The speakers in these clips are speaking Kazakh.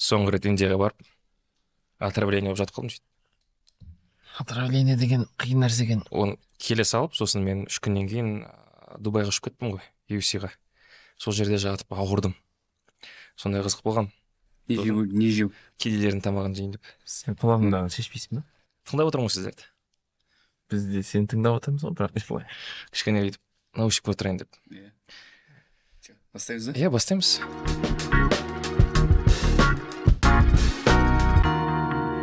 соңғы рет индияға барып отравление болып жатып қалдым сөйтіп отравление деген қиын нәрсе екен оны келе салып сосын мен үш күннен кейін дубайға ұшып кеттім ғой юсиға сол жерде жатып ауырдым сондай қызық болған не жеу не жеу кедейлердің тамағын жейін деп сен планыңдағы шешпейсің ба тыңдап отырмын ғой сіздерді біз де сені тыңдап отырмыз ғой бірақ былай кішкене бүйтіп наушник отырайын деп иә бастаймыз ба иә бастаймыз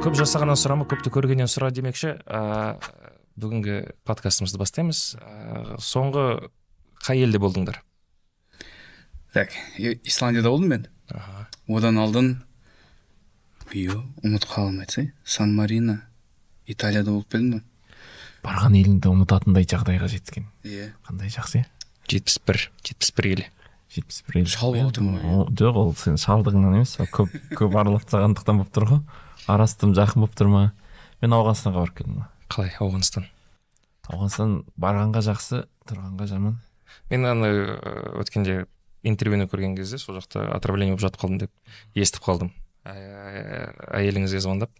көп жасағаннан сұрама көпті көргеннен сұра демекші ә, бүгінгі подкастымызды бастаймыз ә, соңғы қай елде болдыңдар так исландияда болдым мен ага. одан алдын ё ұмытып қалдым айтсай сан марино италияда болып келдім ғой барған еліңді ұмытатындай жағдайға жеткен иә қандай жақсы иә жетпіс бір жетпіс бір ел жетпіс бір ел шал болып жоқ ол сен шалдығыңнан емес көп көп аралап тастағандықтан болып тұр ғой арастым жақын болып тұр ма мен ауғанстанға барып келдім қалай ауғанстан ауғанстан барғанға жақсы тұрғанға жаман мен ана э, өткенде интервьюны көрген кезде сол жақта отравление болып жатып қалдым деп естіп қалдым ә, ә, әйеліңізге звондап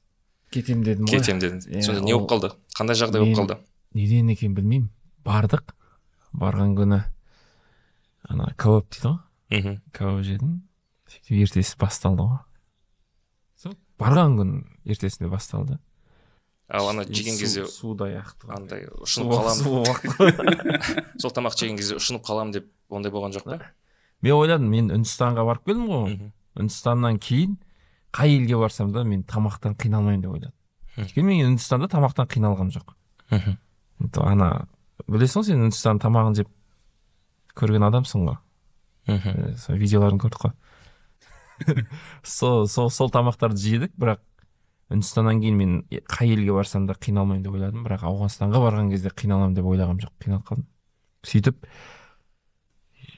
кетемін дедім ғой кетем дедім сонда не болып қалды қандай жағдай болып қалды неден екенін білмеймін бардық барған күні ана кәуап дейді ғой мхм кәуап жедім сөйтіп ертесі басталды ғой барған күн ертесінде басталды ал ана жеген кезде андай ұшынып қаламын сол тамақ жеген кезде ұшынып қаламын деп ондай болған жоқ па мен ойладым мен үндістанға барып келдім ғой үндістаннан кейін қай елге барсам да мен тамақтан қиналмаймын деп ойладым өйткені мен үндістанда тамақтан қиналғаным жоқ мхм ана білесің ғой сен үндістан тамағын жеп көрген адамсың ғой мхм э, видеоларын көрдік қой сол сол сол тамақтарды жедік бірақ үндістаннан кейін мен қай елге барсам да қиналмаймын деп ойладым бірақ ауғанстанға барған кезде қиналамын деп ойлағам жоқ қиналып қалдым сөйтіп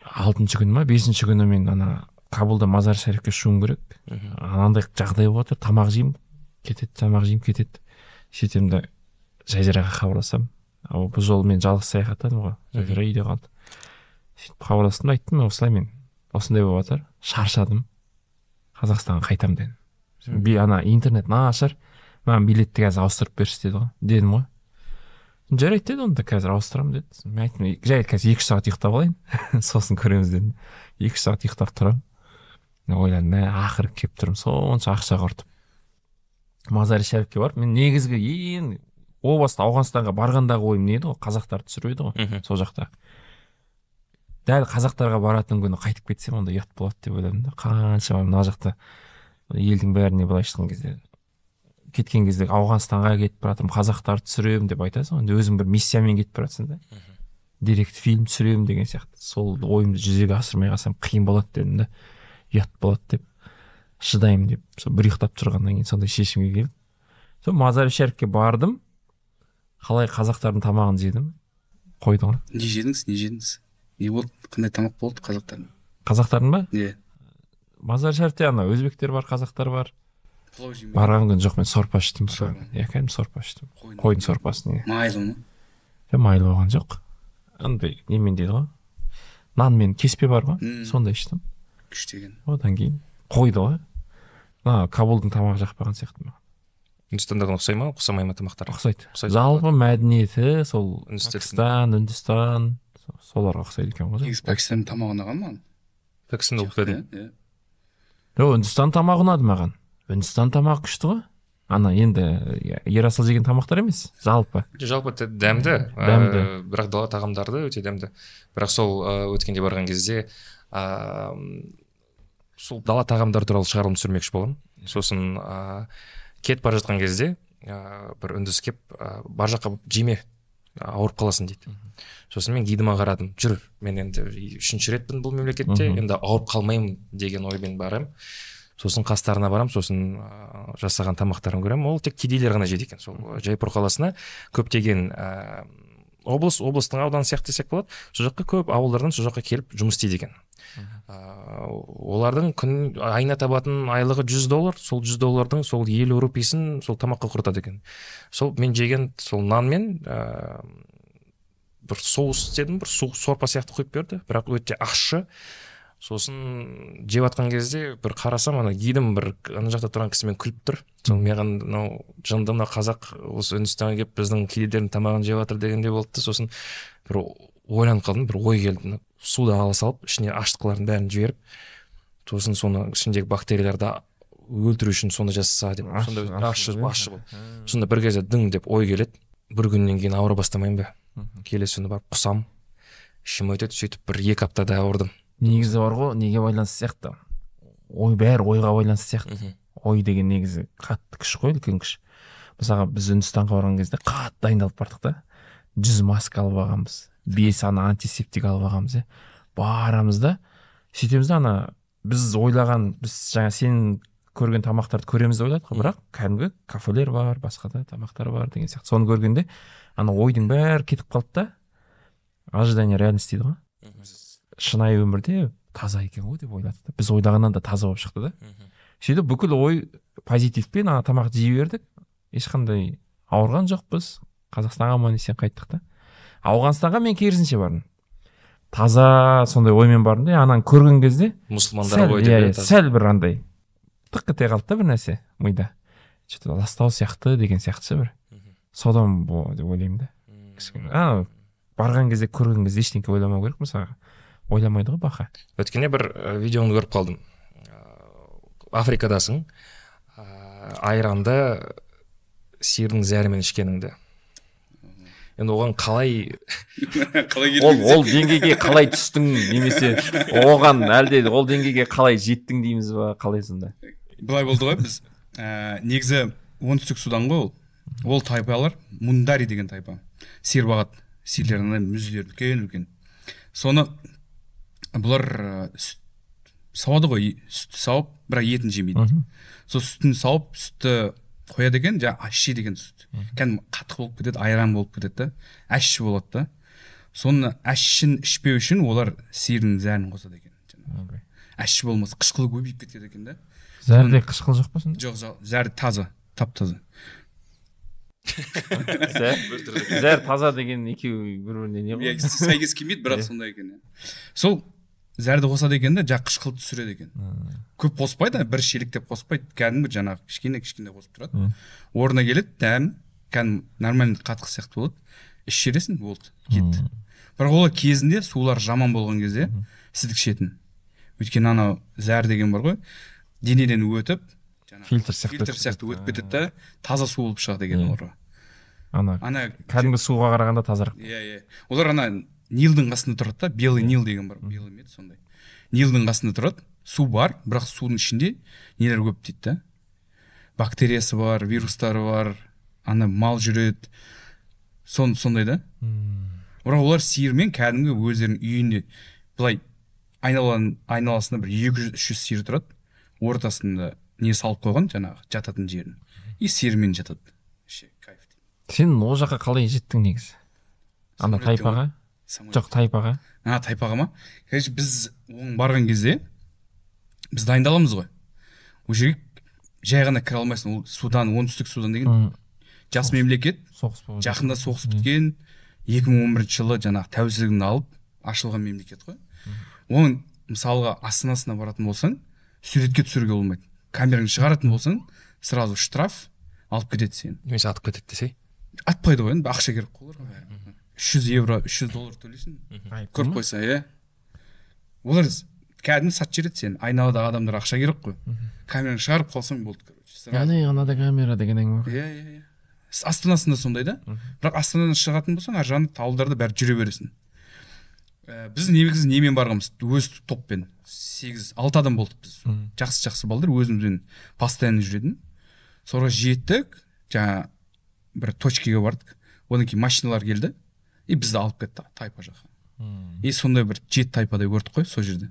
алтыншы күні ма бесінші күні мен ана кабулда мазар шарифке ұшуым керек анандай жағдай болып жатыр тамақ жеймін кетеді тамақ жеймін кетеді сөйтемін да жазираға хабарласамын бұл жолы мен жалғыз саяхаттадым ғой жазира үйде қалды сөйтіп хабарластым да айттым осылай мен осындай болып жатыр шаршадым қазақстанға қайтамын дедім би ана интернет нашар маған билетті қазір ауыстырып берші деді ғой дедім ғой жарайды деді онда қазір ауыстырамын деді мен айттым жарайды қазір екі сағат ұйықтап алайын сосын көреміз дедім екі үш сағат ұйықтап тұрамын ойладым мә ақыры келіп тұрмын сонша ақша құртып мазари шәріпке барып мен негізгі ең о баста ауғанстанға барғандағы ойым не еді ғой қазақтарды түсіріп еді ғой сол жақта дәл қазақтарға баратын күні қайтып кетсем онда ұят болады деп ойладым да қаншама мына жақта елдің бәріне былай айтқан кезде кеткен кезде ауғанстанға кетіп бара жатырмын қазақтарды түсіремін деп айтасың енді өзің бір миссиямен кетіп бара жатсың да деректі фильм түсіремін деген сияқты сол ойымды жүзеге асырмай қалсам қиын болады дедім да ұят болады деп шыдаймын деп сол бір ұйықтап тұрғаннан кейін сондай шешімге келдім сол мазари шәріпке бардым қалай қазақтардың тамағын жедім қойды ғой не жедіңіз не жедіңіз не болды қандай тамақ болды қазақтардың қазақтардың ба иә мазар шәріпте ана өзбектер бар қазақтар бар барған күні жоқ мен сорпа іштім иә кәдімгі сорпа іштім қойдың сорпасын иә майлы ма жоқ майлы болған жоқ андай немен дейді ғой мен кеспе бар ғой сондай іштім күшті екен одан кейін қойды ғой мына кабулдың тамағы жақпаған сияқты маған үндістандардан ұқсай ма ұқсамай ма тамақтар ұқсайды жалпы мәдениеті сол пәкістан үндістан соларға ұқсайды екен ғой негізі пәкістан тамағы ұнаған маған пәкістанда оқып едің иә жоқ үндістан тамағы ұнады маған үндістан тамағы күшті ғой ана енді ерасыл жеген тамақтар емес жалпы жалпы дәмді дәмді ә, бірақ дала тағамдары өте дәмді бірақ сол ә, өткенде барған кезде ыыы сол дала тағамдары туралы шығарылым түсірмекші боламын сосын ыыы кетіп бара жатқан кезде ыыы бір үндіс келіп бар жаққа жеме ауырып қаласың дейді сосын мен гидіме қарадым жүр мен енді үшінші ретпін бұл мемлекетте енді ауырып қалмаймын деген оймен барам, сосын қастарына барам, сосын ә, жасаған тамақтарын көремін ол тек кедейлер ғана жейді екен сол жайпур қаласына көптеген ә, облыс облыстың ауданы сияқты десек болады сол жаққа көп ауылдардан сол жаққа келіп жұмыс істейді екен ә, олардың күн айына табатын айлығы 100 доллар сол 100 доллардың сол елу руписін сол тамаққа құртады екен сол мен жеген сол нан мен бір соус істедім бір суық сорпа сияқты құйып берді бірақ өте ащы сосын жеп жатқан кезде бір қарасам ана гидім бір ана жақта тұрған кісімен күліп тұр сол маған мынау жынды мына қазақ осы үндістанға келіп біздің кедейлердің тамағын жеп жатыр дегендей болды сосын бір ойланып қалдым бір ой келді суды ала салып ішіне ашытқыларын бәрін жіберіп сосын соны ішіндегі бактерияларды өлтіру үшін соны жасаса деп сонда ащы ащы сонда бір кезде дың деп ой келеді бір күннен кейін ауыра бастамаймын ба келесі күні барып құсам ішім өтеді сөйтіп бір екі аптада ауырдым негізі бар ғой неге байланысты сияқты ой бәрі ойға байланысты сияқты ой деген негізі қатты күш қой үлкен күш мысалға біз үндістанға барған кезде қатты дайындалып бардық та жүз маска алып алғанбыз бес ана антисептик алып алғанбыз иә барамыз да сөйтеміз да ана біз ойлаған біз жаңа сен көрген тамақтарды көреміз деп ойладық бірақ кәдімгі кафелер бар басқа да тамақтар бар деген сияқты соны көргенде ана ойдың бәрі кетіп қалды да ожидание реальность дейді ғой шынайы өмірде таза екен ғой деп ойладық та біз ойлағаннан да таза болып шықты да сөйтіп бүкіл ой позитивпен ана тамақты жей бердік ешқандай ауырған жоқпыз қазақстанға аман есен қайттық та ауғанстанға мен керісінше бардым таза сондай оймен бардым да ананы көрген кезде мұсылмандар ғой деп иә, иә, сәл бір андай тық ете қалды да бір нәрсе мида че то ластау сияқты деген сияқты ше бір содан деп ойлаймын да кішкене барған кезде көрген кезде ештеңке ойламау керек мысалға ойламайды ғой баха өткенде бір э, видеоңды көріп қалдым э, африкадасың э, айранды сиырдың зәрімен ішкеніңді енді оған қалай қалай ол, ол деңгейге қалай түстің немесе оған әлде ол деңгейге қалай жеттің дейміз ба қалай сонда былай болды ғой біз ә, негізі оңтүстік судан ғой ол ол тайпалар мундари деген тайпа сербағат сирлердің мүздері үлкен үлкен соны бұлар ә, сүт сауады ғой сүтті сауып бірақ етін жемейді сол сүтін сауып сүтті қоя деген жаңағы ащи деген сүт кәдімгі қатық болып кетеді айран болып кетеді да ащы болады да соны ащын ішпеу үшін олар сиырдың зәрін қосады екен ащы болмаса қышқылы көбейіп кетеді екен да зәрде қышқыл жоқ па сонда жоқ зәрі таза тап таза зәр таза деген екеуі бір біріне не сәйкес келмейді бірақ иә. сондай екен иә. сол зәрді қосады екен да жаңағы қышқылды түсіреді екен көп қоспайды бір шелектеп қоспайды кәдімгі жаңағы кішкене кішкене қосып тұрады орнына келеді дәм кәдімгі нормальный қатық сияқты болады ішіп жібересің болды кетті бірақ олар кезінде сулар жаман болған кезде сіздік ішетін өйткені анау зәр деген бар ғой денеден өтіп фильтр сияқты фильтр сияқты өтіп кетеді да таза су болып шығады екен оларға ана ана кәдімгі суға қарағанда тазарақ иә иә олар ана нилдың қасында тұрады да белый нил деген бар белый ме сондай нилдың қасында тұрады су бар бірақ судың ішінде нелер көп дейді да бактериясы бар вирустары бар ана мал жүреді сон, сондай да бірақ олар сиырмен кәдімгі өздерінің үйінде былай айналан, айналасында бір екі жүз үш жүз сиыр тұрады ортасында не салып қойған жаңағы жататын жерін и сиырмен жатады вообще кайф сен ол жаққа қалай жеттің негізі ана тайпаға жоқ тайпаға а тайпаға ма короче біз оған барған кезде біз дайындаламыз ғой ол жерге жай ғана кіре алмайсың ол судан оңтүстік судан деген жас мемлекет соғыс жақында соғыс біткен 2011 жылы жаңағы тәуелсіздігін алып ашылған мемлекет қой оның мысалға астанасына баратын болсаң суретке түсіруге болмайды камераңды шығаратын болсаң сразу штраф алып кетеді сені немесе атып кетеді десей атпайды ғой енді ақша керек қой оларға үш жүз евро үш жүз доллар төлейсің көріп қойса иә олар кәдімгі сатып жібереді сені айналадағы адамдар ақша керек қой камераны шығарып қалсаң болды короче яғни анада камера деген әңгіме ғой иә иә иә астанасында сондай да бірақ астанадан шығатын болсаң ар жағында ауылдарда бәрі жүре бересің ә, біз негізі немен барғанбыз өз топпен сегіз алты адам болдық біз жақсы жақсы балдар өзімізбен постоянно жүретін сонра жеттік жаңа бір точкеге бардық одан кейін машиналар келді и бізді алып кетті тайпа жаққа и сондай бір жеті тайпадай көрдік қой сол жерде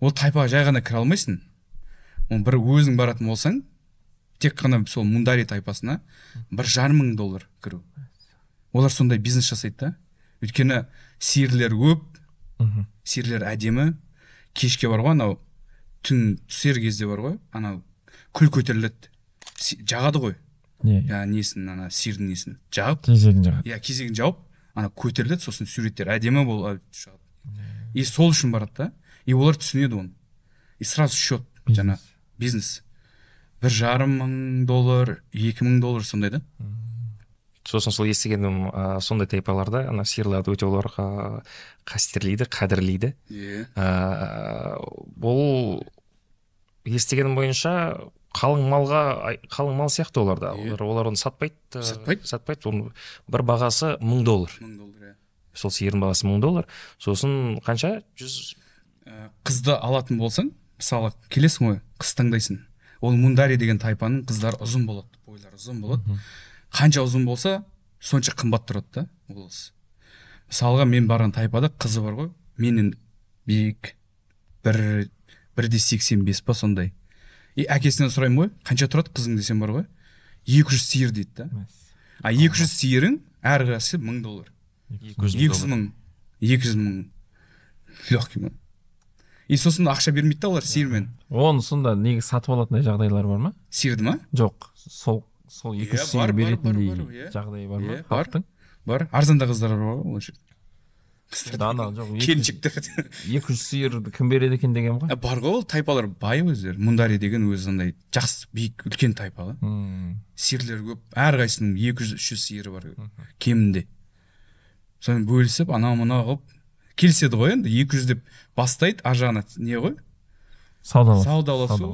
ол тайпаға жай ғана кіре алмайсың оны бір өзің баратын болсаң тек қана сол мундари тайпасына бір жарым мың доллар кіру олар сондай бизнес жасайды да өйткені сиырлер көп сиырлер әдемі кешке бар ғой анау түн түсер кезде бар ғой анау күл көтеріледі жағады ғой иә yeah. несін ана сиырдың несін жағып кезегін жағады иә кезегін жауып ана көтеріледі сосын суреттер әдемі болып шығады и сол үшін барады да и олар түсінеді оны и сразу счет жаңа бизнес бір жарым мың доллар екі мың доллар сондай да сосын сол естігенім ә, сондай тайпаларда ана сиырларды өте олар қастерлейді қадірлейді иә yeah. бұл естігенім бойынша қалың малға қалың мал сияқты оларда олар олар оны сатпайды э, сатпайды сатпайды оның бір бағасы мың доллар мың доллар иә сол сиырдың бағасы мың доллар сосын қанша жүз э, қызды алатын болсаң мысалы келесің ғой қыз таңдайсың ол мундари деген тайпаның қыздары ұзын болады бойлары ұзын болады қанша ұзын болса сонша қымбат тұрады да ол қыз мысалға мен барған тайпада қызы бар ғой менен биік бір бір сексен бес па сондай и әкесінен сұраймын ғой қанша тұрады қызың десем бар ғой екі жүз сиыр дейді да а екі жүз сиырың әрқайсысы мың доллар екі жүз мың екі жүз мың легкий и сосын ақша бермейді да олар сиырмен оны сонда негізі сатып алатындай жағдайлар бар ма сиырды ма жоқ сол сол екі жүз иә, сиыр беретіндей иә. жағдай бар ма иә, бар бар арзан да қыздар бар ғой ол жерде кісілер дана жоқ келіншектер екі жүз сиыр кім береді екен деген ғой ә, бар ғой ол тайпалар бай өздері мундари деген өзі андай жақсы биік үлкен тайпа ғой сиырлер көп әрқайсысының екі жүз үш жүз сиыры бар кемінде сонымен бөлісіп анау мынау қылып келіседі ғой енді екі жүз деп бастайды ар жағына не ғой саудалас саудаласу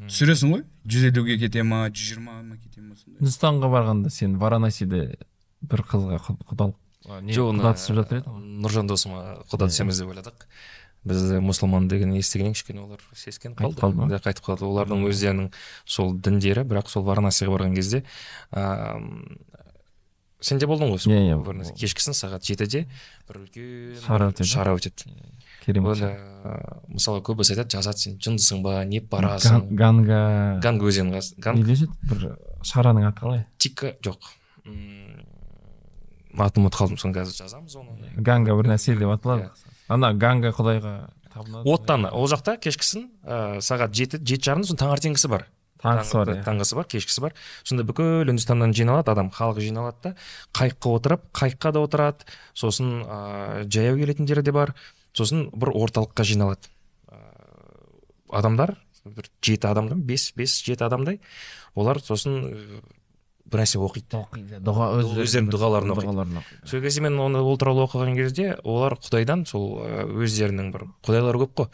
түсіресің ғой жүз елуге кете ма жүз жиырма ма кете ма сондай үндістанға барғанда сен варанасиде бір қызға құдалық жоғына түсіп жатыр еді нұржан досыма құда иә. түсеміз деп ойладық біз мұсылман деген естігеннен кішкене олар сескеніп қалды қайтып қалды қайтып қалды олардың өздерінің сол діндері бірақ сол варнасиға барған кезде сен сенде болдың ғой иә иә кешкісін сағат жетіде бір үлкен шара өтеді шара өтеді керемет мысалы көбісі айтады жазады сен жындысың ба не барасың ганга ганга өзені ганг бір шараның аты қалай тика жоқ атын ұмытып қалдым соны қазір жазамыз оны ганга бір нәрсе деп аталады иә. ана ганга құдайға оттан ол жақта кешкісін ә, сағат жеті жеті жарым сосын таңертеңгісі бар таңғысы бар иә. таңғысы бар кешкісі бар сонда бүкіл үндістаннан жиналады адам халық жиналады да қайыққа отырып қайыққа да отырады сосын ә, жаяу келетіндері де бар сосын бір орталыққа жиналады ә, адамдар бір жеті адамдай бес бес жеті адамдай олар сосын бірнәрсе оқиды оқиды дұға өздерінің дұғаларын оқиды сол кезде мен оны ол туралы оқыған кезде олар құдайдан сол өздерінің бір құдайлары көп қой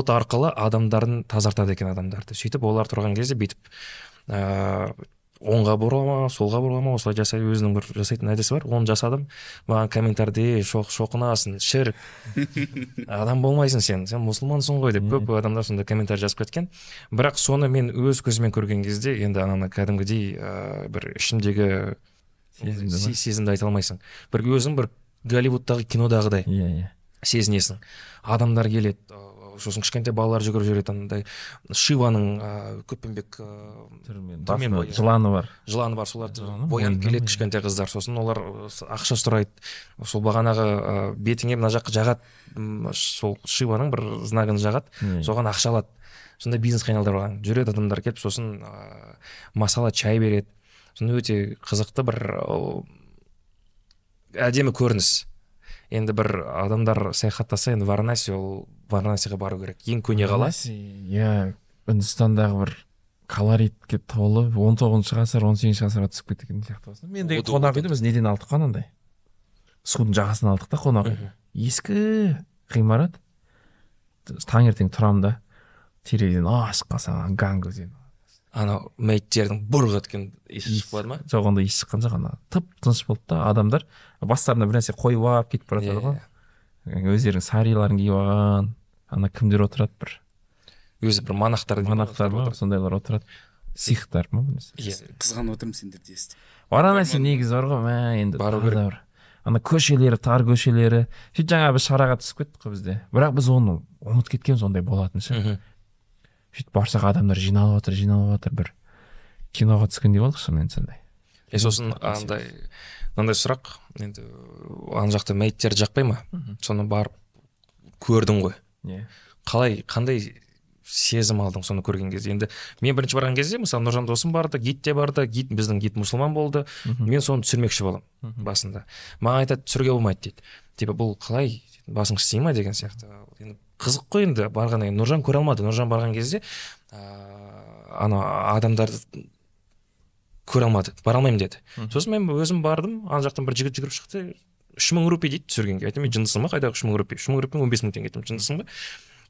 от арқылы адамдарын тазартады екен адамдарды сөйтіп олар тұрған кезде бүйтіп ыыы оңға бұрыла ма солға бұрыла ма осылай жасай өзінің бір жасайтын әдісі бар оны жасадым маған комментарийде шоқ, шоқынасың шірк адам болмайсың сен сен мұсылмансың ғой деп көп адамдар сондай комментарий жазып кеткен бірақ соны мен өз көзіммен көрген кезде енді ананы кәдімгідей ә, бір ішімдегі сезімді айта алмайсың бір өзің бір голливудтағы кинодағыдай иә иә сезінесің адамдар келеді сосын кішкентай балалар жүгіріп жүреді анандай шиваның ыыы көппенбек жыланы бар жыланы бар солар боянып келеді кішкентай қыздар сосын олар ақша сұрайды сол бағанағы ә, бетіңе мына жаққа жағады сол шиваның бір знагын жағады соған ақша алады сондай бизнеске алған жүреді адамдар келіп сосын масала чай береді сонда өте қызықты бір әдемі көрініс енді бір адамдар саяхаттаса енді варнаси ол варнасиға бару керек ең көне қала иә үндістандағы бір колоритке толы он тоғызыншы ғасыр он сегізінші ғасырға түсіп кеткен сияқты де қонақ үйді біз неден алдық қой анандай судың жағасынан алдық та қонақ үй ескі ғимарат таңертең тұрамын да терезеден ашып қалсам ганг өзені анау мәйіттердің бұрқ еткен иісі шығып қалады ма жоқ ондай иіс шыққан жоқ ана тып тыныш болды да адамдар бастарына бір нәрсе қойып алып кетіп бара жатады иә, ғой иә өздерінің сариларын киіп алған ана кімдер отырады бір өзі бір монахтар монахтар ма сондайлар отырады сихтар ма иә қызғанып отырмын сендерді естіп варанаси негізі бар ғой мә енді бару керек ана көшелері тар көшелері сөйтіп жаңағы біз шараға түсіп кеттік қой бізде бірақ біз оны ұмытып кеткенбіз ондай болатынын ше сөйтіп барсақ адамдар жиналып жатыр жиналып жатыр бір киноға түскендей болдық шынымен сондай е сосын андай мынандай сұрақ енді э, ана жақта мәйіттерді жақпай ма соны барып көрдің ғой иә қалай қандай сезім алдың соны көрген кезде енді мен бірінші барған кезде мысалы нұржан досым барды гид те барды гид біздің гид мұсылман болды мен соны түсірмекші боламын басында маған айтады түсіруге болмайды дейді типа бұл қалай басың істей ма деген сияқты енді қызық қой енді барғаннан кейін нұржан көре алмады нұржан барған кезде ыыы э, ана адамдарды көре алмады бара алмаймын деді сосын мен өзім бардым ана жақтан бір жігіт жүгіріп шықты үш мың рупий дейді түсіргенге айттым мен жындысың ба қайдағы үш мың рупий үш мың рупий он бес мың теңге айтамын жындысың ба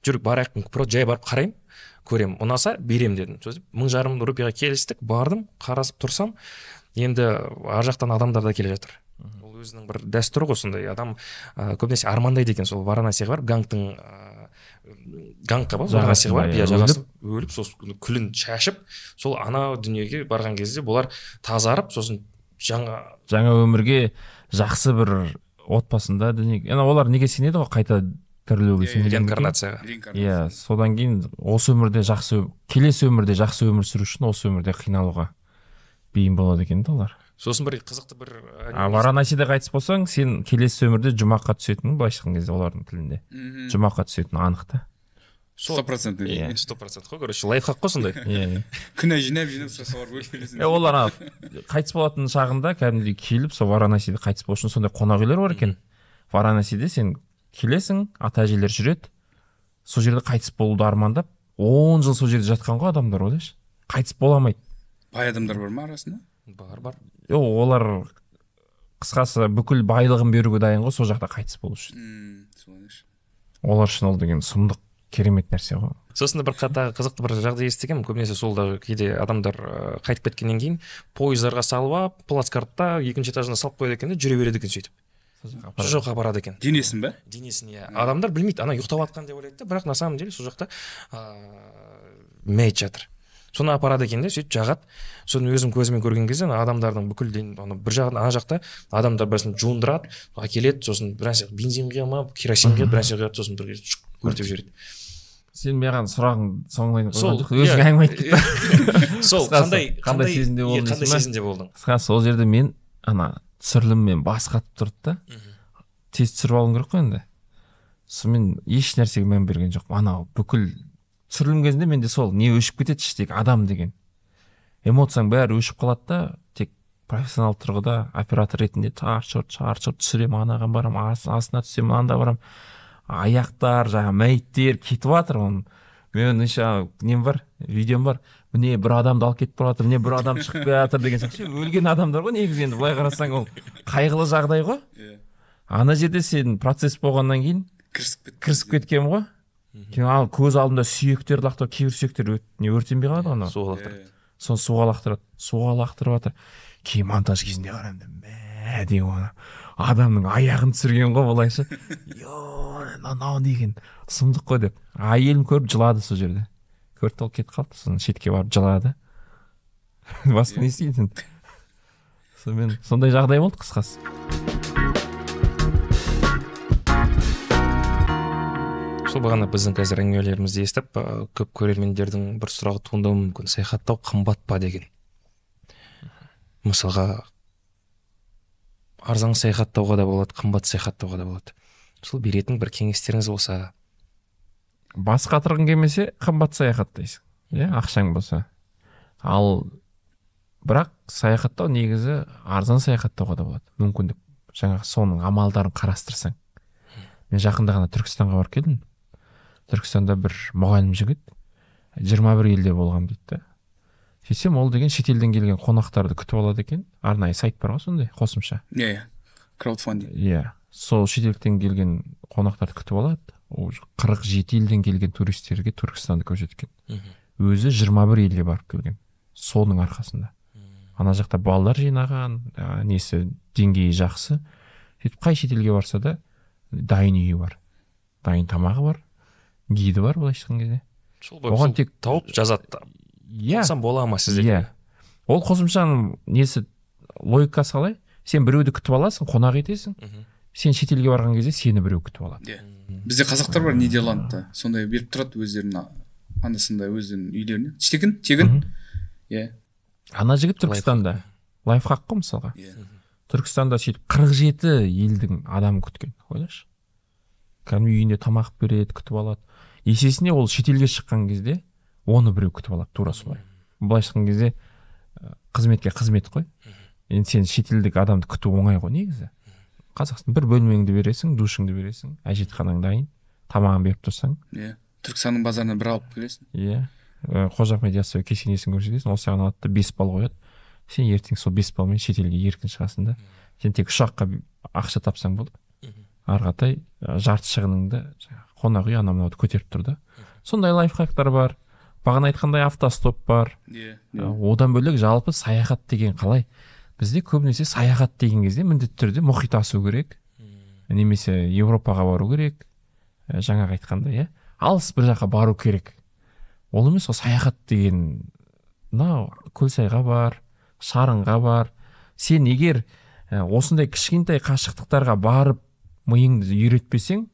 жүр барайық просто жай барып қараймын көремін ұнаса беремін дедім сөйтіп мың жарым рупияға келістік бардым қарасып тұрсам енді ар жақтан адамдар да келе жатыр ол өзінің бір дәстүрі ғой сондай адам ә, көбінесе армандайды екен сол варанасиға барып гангтың гангқа ба жағасыға бар иә, иә өліп сосын күлін шашып сол ана дүниеге барған кезде бұлар тазарып сосын жаңа жаңа өмірге жақсы бір отбасында дүниеге енді олар неге сенеді ғой қайта тірілуге реинкарнацияға иә содан кейін осы өмірде жақсы келесі өмірде жақсы өмір сүру үшін осы өмірде қиналуға бейім болады екен да олар сосын бір қызықты бір а варанасида қайтыс болсаң сен келесі өмірде жұмаққа түсетінің былайша айтқан кезде олардың тілінде жұмаққа түсетіні анық та стопроцентный иә сто процент қой короче лайфхак қой сондай иә күнә жинап жинап соларға бөліп келесің иә олар ана қайтыс болатын шағында кәдімгідей келіп сол варанасиде қайтыс болу үшін сондай қонақ үйлер бар екен варанасиде сен келесің ата әжелер жүреді сол жерде қайтыс болуды армандап он жыл сол жерде жатқан ғой адамдар ойлашы қайтыс бола алмайды бай адамдар бар ма арасында бар бар жоқ олар қысқасы бүкіл байлығын беруге дайын ғой сол жақта қайтыс болу үшін олар үшін ол деген сұмдық керемет нәрсе ғой сосын бір тағы қызықты бір жағдай естігенмін көбінесе сол да кейде адамдар қайтып кеткеннен кейін пойыздарға салып алып плацкартта екінші этажына салып қояды екен де жүре береді екен сөйтіп сол жаққа барады екен денесін ба денесін иә адамдар білмейді ана ұйықтап жатқан деп ойлайды да бірақ на самом деле сол жақта ыыы мәйіт жатыр соны апарады екен де сөйтіп жағады соны өзім көзіммен көрген кезде ана адамдардың бүкіл ана бір жағын ана жақта адамдар бірін жуындырады әкеледі сосын бір бензин құя ма керосин құяды бір нәрсе құяды сосын бір кезде өртеп жібереді сен маған сұрағың соңына сол өзің иә. әңгіме айтып кетті сол қандай қандай сезімде иә, болдың қандай сезімде болдың қысқасы сол жерде мен ана түсіріліммен бас қатып тұрды да тез түсіріп алуым керек қой енді сонымен еш нәрсеге мән берген жоқпын анау бүкіл түсірілім кезінде менде сол не өшіп кетеді іштегі адам деген эмоцияң бәрі өшіп қалады да тек профессионал тұрғыда оператор ретінде тар шорт шарт шорт түсіремін анаған барамын астына түсемін ананда барамын аяқтар жаңағы мәйіттер кетіп жатыр оны мен жаңағы нем бар видеом бар міне бір адамды алып кетіп бара жатыр міне бір адам шығып келе жатыр деген сияқты өлген адамдар ғой негізі енді былай қарасаң ол қайғылы жағдай ғой иә ана жерде сен процесс болғаннан кейін кірісіп кет кірісіп кеткен ғой кейін ал көз алдында сүйектер лақтыр кейбір сүйектер не өртенбей қалады ғой анау суға лақтырады иә, иә. соны суға лақтырады суға лақтырып жатыр кейін монтаж кезінде қараймын да мә деген адамның аяғын түсірген ғой былайша мынау деген сұмдық қой деп әйелім көріп жылады сол жерде көрді ол кетіп қалды сосын шетке барып жылады басқа не істейді енді сонымен сондай жағдай болды қысқасы сол бағана біздің қазір әңгімелерімізді естіп көп көрермендердің бір сұрағы туындауы мүмкін саяхаттау қымбат па деген мысалға арзан саяхаттауға да болады қымбат саяхаттауға да болады сол беретін бір кеңестеріңіз болса бас қатырғың келмесе қымбат саяхаттайсың иә ақшаң болса ал бірақ саяхаттау негізі арзан саяхаттауға да болады мүмкіндік жаңағы соның амалдарын қарастырсаң мен жақында ғана түркістанға барып келдім түркістанда бір мұғалім жігіт жиырма бір елде болғанмын дейді сөйтсем ол деген шетелден келген қонақтарды күтіп алады екен арнайы сайт бар ғой сондай қосымша иә иә краудфандинг иә сол шетелден келген қонақтарды күтіп алады қырық жеті елден келген туристерге түркістанды көрсеткен өзі жиырма бір елге барып келген соның арқасында ана жақта балалар жинаған ә, несі деңгейі жақсы сөйтіп қай шетелге барса да дайын үйі бар дайын тамағы бар гиді бар былайша айтқан кезде оған тек тауып жазады иә yeah. бола ма иә yeah. ол қосымшаның несі логикасы қалай сен біреуді күтіп аласың қонақ етесің mm -hmm. сен шетелге барған кезде сені біреу күтіп алады иә yeah. mm -hmm. бізде қазақтар бар нидерландта сондай беріп тұрады өздерінің санда өздерінің үйлеріне тегін тегін иә ана жігіт түркістанда лайфхак қой мысалға иә түркістанда сөйтіп қырық жеті елдің адамы күткен ойлашы кәдімгі үйінде тамақ береді күтіп алады есесіне ол шетелге шыққан кезде оны біреу күтіп алады тура солай былайша айтқан кезде қызметке қызмет қой енді сен шетелдік адамды күту оңай ғой негізі қазақстан бір бөлмеңді бересің душыңды бересің әжетханаң дайын тамағын беріп тұрсаң иә yeah. түркістанның базарынан бір алып келесің иә yeah. қожа ахмет яссауи кесенесін көрсетесің ол саған алады да бес балл қояды сен ертең сол бес баллмен шетелге еркін шығасың да сен тек ұшаққа ақша тапсаң болды ары қаратай жарты шығыныңды жаңағы қонақ үй анау мынауды көтеріп тұр да сондай лайфхактар бар бағана айтқандай автостоп бар иә yeah, ә, одан бөлек жалпы саяхат деген қалай бізде көбінесе саяхат деген кезде міндетті түрде мұхит асу керек ә, немесе еуропаға бару керек жаңа ә, жаңағы айтқандай иә алыс бір жаққа бару керек ол емес ол саяхат деген мынау көлсайға бар шарынға бар сен егер осындай кішкентай қашықтықтарға барып миыңды үйретпесең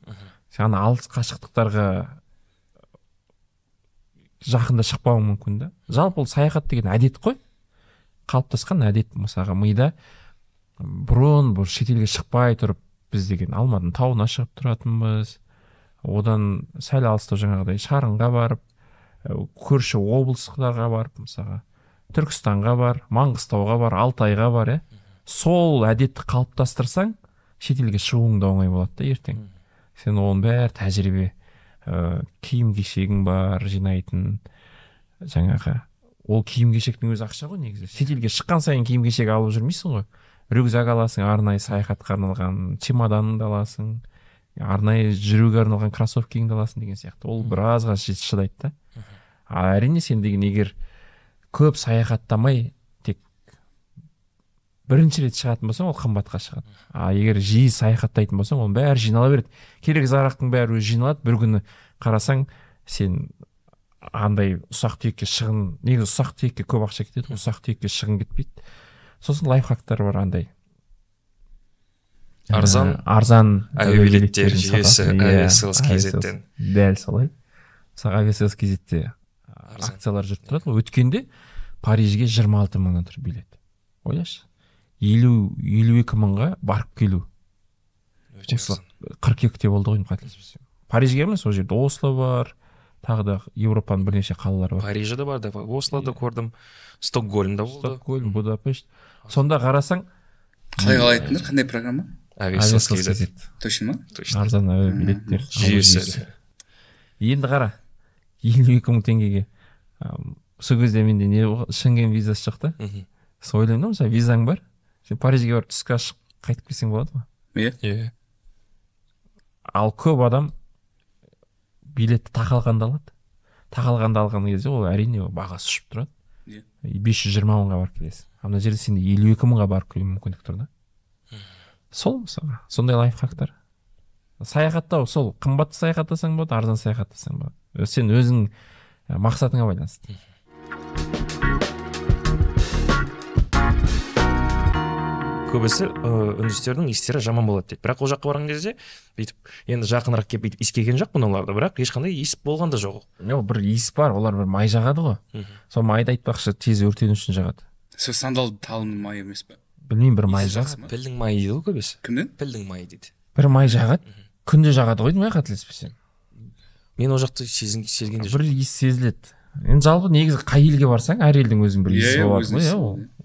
сен алыс қашықтықтарға жақында шықпауы мүмкін да жалпы ол саяхат деген әдет қой қалыптасқан әдет мысалға мида бұрын бұл шетелге шықпай тұрып біз деген алматының тауына шығып тұратынбыз одан сәл алыстау жаңағыдай шарынға барып көрші облыстарға барып мысалға түркістанға бар маңғыстауға бар алтайға бар иә сол әдетті қалыптастырсаң шетелге шығуың да оңай болады да ертең сен оның бәрі тәжірибе ә, киім кешегің бар жинайтын жаңағы ол киім кешектің өзі ақша ғой негізі шетелге шыққан сайын киім кешек алып жүрмейсің ғой рюкзак аласың арнайы саяхатқа арналған чемоданыңды аласың арнайы жүруге арналған кроссовкиңді аласың деген сияқты ол біразға шыдайды да әрине сен деген егер көп саяхаттамай бірінші рет шығатын болсаң ол қымбатқа шығады а егер жиі саяхаттайтын болсаң оның бәрі жинала береді керек зарақтың бәрі өзі жиналады бір күні қарасаң сен андай ұсақ түйекке шығын негізі ұсақ түйекке көп ақша кетеді ұсақ түйекке шығын кетпейді сосын лайфхактар бар андай ә, арзан арзан әуе жүйесі иә, дәл солай мысалы авиасейлс кзте акциялар жүріп иә. тұрады ғой өткенде парижге жиырма алты мыңнан тұр билет ойлашы елу елу екі мыңға барып келу қырық қыркүйекте болды ғой деймін қателеспесем парижге емес ол жерде осло бар тағы да еуропаның бірнеше қалалары бар парижі де бар да ослода көрдім стокгольмда болды стокгольм будапешт сонда қарасаң қалай қалайтындар қандай программа точно ма точно арзан әуе э, билеттер жүйесі енді қара елу екі мың теңгеге сол кезде менде не шенген визасы жоқ та сол ойлаймын да мысалы визаң бар сен парижге барып түскі ашып қайтып келсең болады ма иә иә ал көп адам билетті тақалғанда алады тақалғанда алған кезде ол әрине бағасы ұшып тұрады иә yeah. бес жүз жиырма мыңға барып келесің ал мына жерде сенде елу екі мыңға барып келу мүмкіндік тұр да сол мысалға сондай лайфхактар саяхаттау сол қымбат саяхаттасаң болады арзан саяхаттасаң болады сен өзің мақсатыңа байланысты көбісі ыыы үндістердің иістері жаман болады дейді бірақ ол жаққа барған кезде бүйтіп енді жақынырақ келіп бүйтіп иіскеген жоқпын оларды бірақ ешқандай иіс болған да жоқ жоқ бір иіс бар олар бір май жағады ғой сол майды айтпақшы тез өртену үшін жағады сол сандал талының майы емес па білмеймін бір май жағ пілдің майы дейді ғой көбісі кімнен пілдің майы дейді бір май жағады күнде жағады ғой деймін иә қателеспесем мен ол жақты сезгенде бір иіс сезіледі енді жалпы негізі қай елге барсаң әр елдің өзінің бір иә, иісі иә, болады ғой иә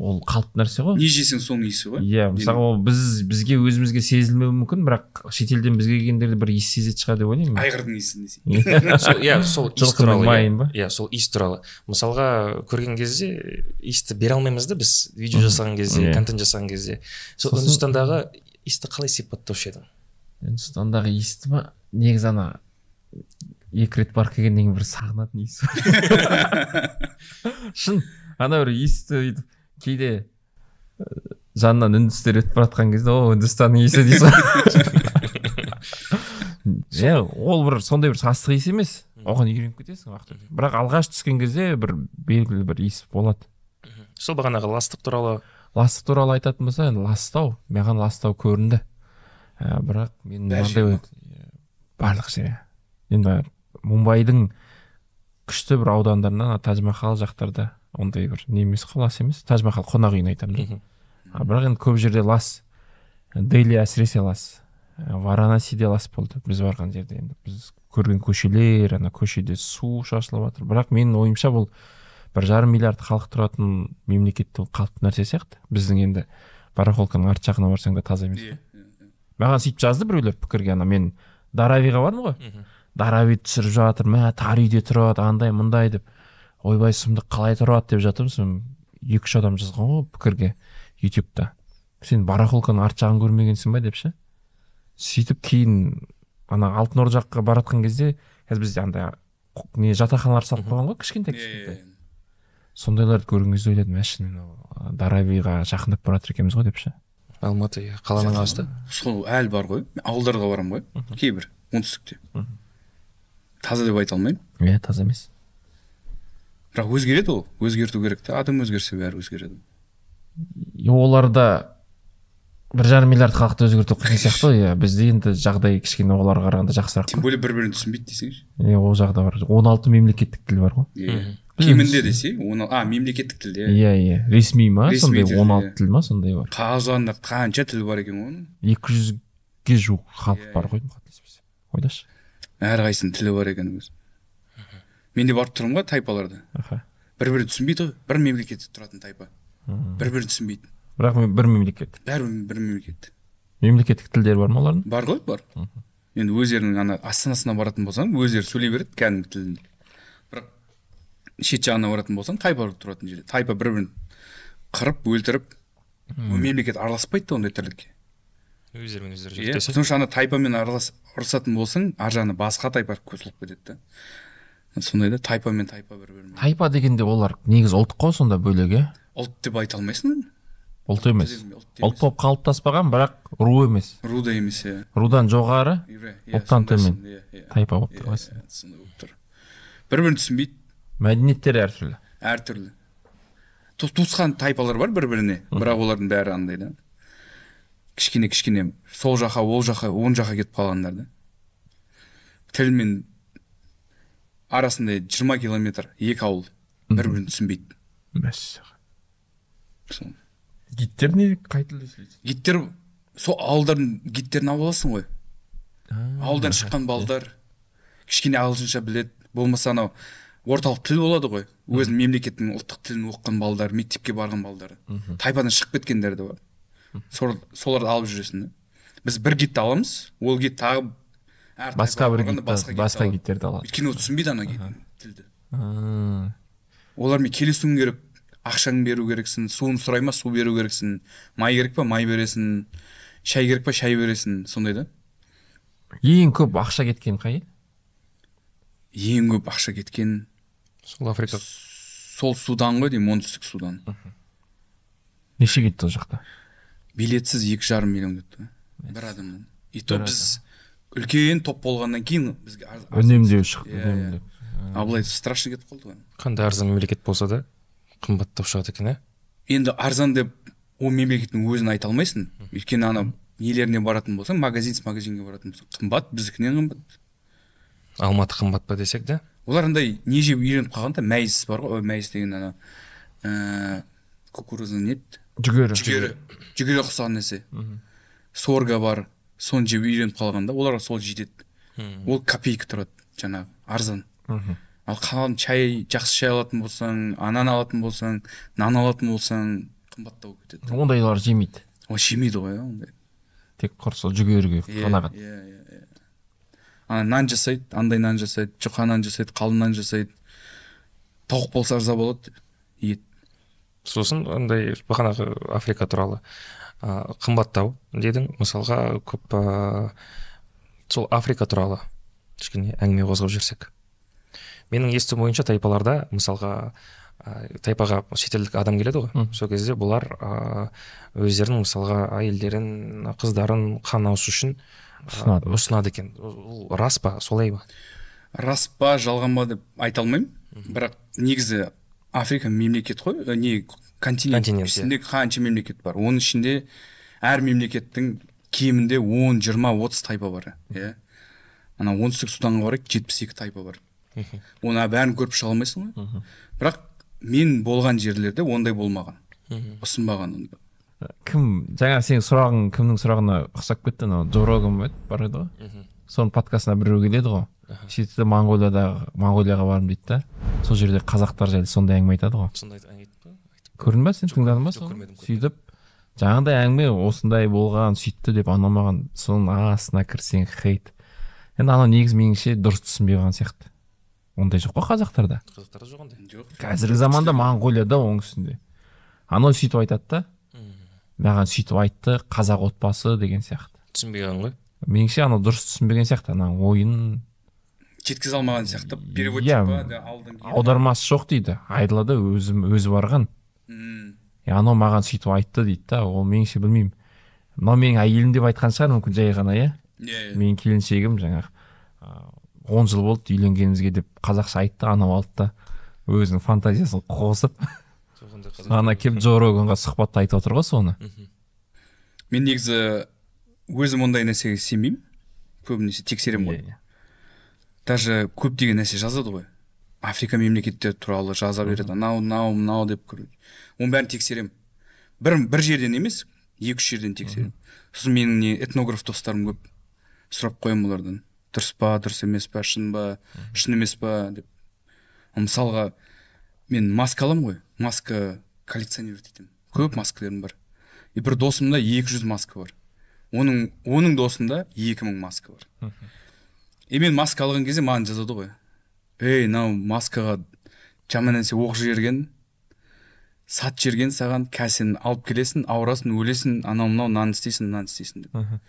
ол қалыпты нәрсе ғой не жесең соның иісі ғой иә мысалы ол біз бізге өзімізге сезілмеуі мүмкін бірақ шетелден бізге келгендерде бір иіс сезетін шығар деп ойлаймын айғырдың иісін десең иә. иә сол иіс туралы майын ба иә сол иіс туралы мысалға көрген кезде иісті бере алмаймыз да біз видео жасаған кезде контент жасаған кезде сол үндістандағы иісті қалай сипаттаушы едің үндістандағы иісті ма негізі ана екі рет барып келгеннен кейін бір сағынатын иіс шын ана бір иісті өйтіп кейде э, жанынан үндістер өтіп бара жатқан кезде о үндістанның иісі дейсіз ғой иә ол бір сондай бір сасық иіс емес оған үйреніп кетесің уақыт өте бірақ алғаш түскен кезде бір белгілі бір иіс болады сол бағанағы ластық туралы ластық туралы айтатын болса енді ластау маған ластау көрінді ә, бірақ мен барлық жер енді мумбайдың күшті бір аудандарында ана тәжмахал жақтарда ондай бір не емес лас емес тәжмахал қонақ үйін айтамын да бірақ енді көп жерде лас дели әсіресе лас варанасиде лас болды біз барған жерде енді біз көрген көшелер ана көшеде су шашылып жатыр бірақ менің ойымша бұл бір жарым миллиард халық тұратын мемлекетте ол қалыпты нәрсе сияқты біздің енді барахолканың арт жағына барсаң да таза емес иә, иә, иә. маған сөйтіп жазды біреулер пікірге ана мен даравиға бардым ғой дарабит түсіріп жатыр мә тар үйде тұрады андай мындай деп ойбай сұмдық қалай тұрады деп жатырмын сосын екі үш адам жазған ғой пікірге ютубта сен барахолканың арт жағын көрмегенсің ба деп ше сөйтіп кейін ана алтын орда жаққа баратқан кезде қазір бізде андай не жатақханалар салып қойған ғой кішкентай иә, кішкентай иә, иә. сондайларды көрген кезде ойладым ә шынымен дарабиға жақындап бара жатыр екенбіз ғой деп ше алматы иә қаланың асты сол әлі бар ғой ауылдарға барамын ғой кейбір оңтүстікте таза деп айта алмаймын иә таза емес бірақ өзгереді ол өзгерту керек та адам өзгерсе бәрі өзгереді оларда бір жарым миллиард халықты өзгерту қиын сияқты ғой иә бізде енді жағдай кішкене оларға қарағанда жақсырақ тем более бір бірін түсінбейді десеңші иә ол жағы да бар он алты мемлекеттік тіл бар ғой иә кемінде десе он а мемлекеттік тілде иә иә ресми ма сондай он алты тіл ма сондай бар қазанда қанша тіл бар екен ғой оның екі жүзге жуық халық бар ғой қателеспесем ойлашы әрқайсысының тілі бар екен өзі мен де барып тұрмын ғой тайпаларда бір бірін түсінбейді ғой бір мемлекетте тұратын тайпа бір бірін түсінбейді бірақ бір мемлекет бәрі бір мемлекет мемлекеттік тілдері бар ма олардың бар ғой бар енді өздерінің ана астанасына баратын болсаң өздері сөйлей береді кәдімгі тілінде бірақ шет жағына баратын болсаң тайпа тұратын жерде тайпа бір бірін қырып өлтіріп мемлекет араласпайды да ондай тірлікке өздерімен өздері иә сондықтан ана тайпамен аралас ұрысатын болсаң ар жағында басқа тайпа қосылып кетеді да сондай да тайпа мен тайпа бір бірін тайпа дегенде олар негізі ұлт қой сонда бөлек иә ұлт деп айта алмайсың ұлт емес ұлт болып қалыптаспаған бірақ ру емес ру да емес иә рудан жоғары иә, ұлттан төмен тайпа болып тұр сондай болып тұр бір бірін түсінбейді мәдениеттері әртүрлі әртүрлі туысқан тайпалар бар бір біріне бірақ олардың бәрі андай да кішкене кішкене сол жаққа ол жаққа он жаққа кетіп қалғандар да мен арасында жиырма километр екі ауыл бір бірін түсінбейді мәссаған гидтер не қай тілде сөйлейді гидтер сол ауылдардың гидтерін алып аласың ғой ауылдан шыққан балдар кішкене ағылшынша біледі болмаса анау орталық тіл болады ғой өзінің мемлекеттің ұлттық тілін оқыған балдар мектепке барған балдар тайпадан шығып кеткендер де бар сол соларды алып жүресің біз бір гидті аламыз ол гид тағы басқа бір басқа гидтерді алады өйткені ол түсінбейді ана гид тілді олармен келісуің керек ақшаңды беру керексің суын сұрай ма су беру керексің май керек па май бересің шай керек па шай бересің сондай да ең көп ақша кеткен қай ең көп ақша кеткен сол африка сол судан ғой деймін оңтүстік судан неше кетті ол жақта билетсіз екі жарым миллион кетті бір адамнан и то біз үлкен топ болғаннан кейін бізге үнемдеу шықты иә, үнемдеу иә. ал былай страшно кетіп қалды ғой қандай арзан мемлекет болса да қымбаттап шығады екен иә енді арзан деп ол мемлекеттің өзін айта алмайсың өйткені ана нелеріне баратын болсаң магазин с магазинге баратын болсаң қымбат біздікінен қымбат алматы қымбат па десек да олар андай не жеп үйреніп қалған да мәйіс бар ғой мәйіс деген ана ыыы ә, кукурузный не еді жүгері жүгері жүгері ұқсаған нәрсе сорга бар соны жеп үйреніп қалған да оларға сол жетеді ол копейка тұрады жаңағы арзан ал қалған шай жақсы шай алатын болсаң ананы алатын болсаң нан алатын болсаң қымбаттау кетеді ондайлар жемейді ол жемейді ғой ондай тек құр сол жүгеріге иә, қанағат иә, иә иә ана нан жасайды андай нан жасайды жұқа нан жасайды қалың нан жасайды тауық болса ырза болады ет сосын андай бағанағы африка туралы ыыы қымбаттау дедің мысалға көп ыыы сол африка туралы кішкене әңгіме қозғап жіберсек менің естуім бойынша тайпаларда мысалға тайпаға шетелдік адам келеді ғой сол кезде бұлар ыыы өздерінің мысалға әйелдерін қыздарын қан ауысу үшін ұсынады ұсынады екен рас па солай ба рас па жалған ба деп айта алмаймын бірақ негізі африка мемлекет қой ә, не континент, ішінде иә. қанша мемлекет бар оның ішінде әр мемлекеттің кемінде он жиырма отыз тайпа бар иә ана оңтүстік суданға барайық жетпіс екі тайпа бар оны бәрін көріп шыға алмайсың ғой бірақ мен болған жерлерде ондай болмаған ұсынбаған ә, кім жаңа сенің сұрағың кімнің сұрағына ұқсап кетті анау джо роган бар еді ғой соның подкастына біреу келеді ғой де монғолиядағы монғолияға бардым дейді да сол жерде қазақтар жайлы сондай әңгіме айтады ғой сондай әңгіме көрдің ба сен тыңдадың ба соны сөйтіп жаңағыдай әңгіме осындай болған сөйтті деп анау маған соның астына кірсең хейт енді анау негізі меніңше дұрыс түсінбей қалған сияқты ондай жоқ қой қазақтарда қазақтарда жоқ ондай жоқ қазіргі заманда моңғолияда үстінде анау сөйтіп айтады да маған сөйтіп айтты қазақ отбасы деген сияқты түсінбей қалған ғой меніңше анау дұрыс түсінбеген сияқты ана ойын жеткізе алмаған сияқты переводчик yeah, иә. па да, аудармасы жоқ дейді айдалада өзім өзі барған мм анау маған сөйтіп айтты дейді да ол меніңше білмеймін мынау менің әйелім деп айтқан шығар мүмкін жай ғана иә иә, иә. менің келіншегім жаңағы он жыл болды үйленгенімізге деп қазақша айтты анау алды да өзінің фантазиясын қосып ана келіп джо роганға сұхбатта айтып отыр ғой соны мен негізі өзім ондай нәрсеге сенбеймін көбінесе тексеремін ғой иә, даже көптеген нәрсе жазады ғой африка мемлекеттері туралы жаза береді анау мынау мынау деп короче оның бәрін тексеремін бір, бір жерден емес екі үш жерден тексеремін сосын менің не этнограф достарым көп сұрап қоямын олардан дұрыс па дұрыс емес па шын ба шын емес па деп мысалға мен маска аламын ғой маска коллекционировать етемін көп маскаларым бар и бір досымда 200 маска бар оның оның досында 2000 маска бар и мен маска алған кезде маған жазады ғой ей мынау маскаға жаман нәрсе оқ жіберген сат жіберген саған қазір алып келесің ауырасың өлесің анау мынау мынаны істейсің мынаны істейсің деп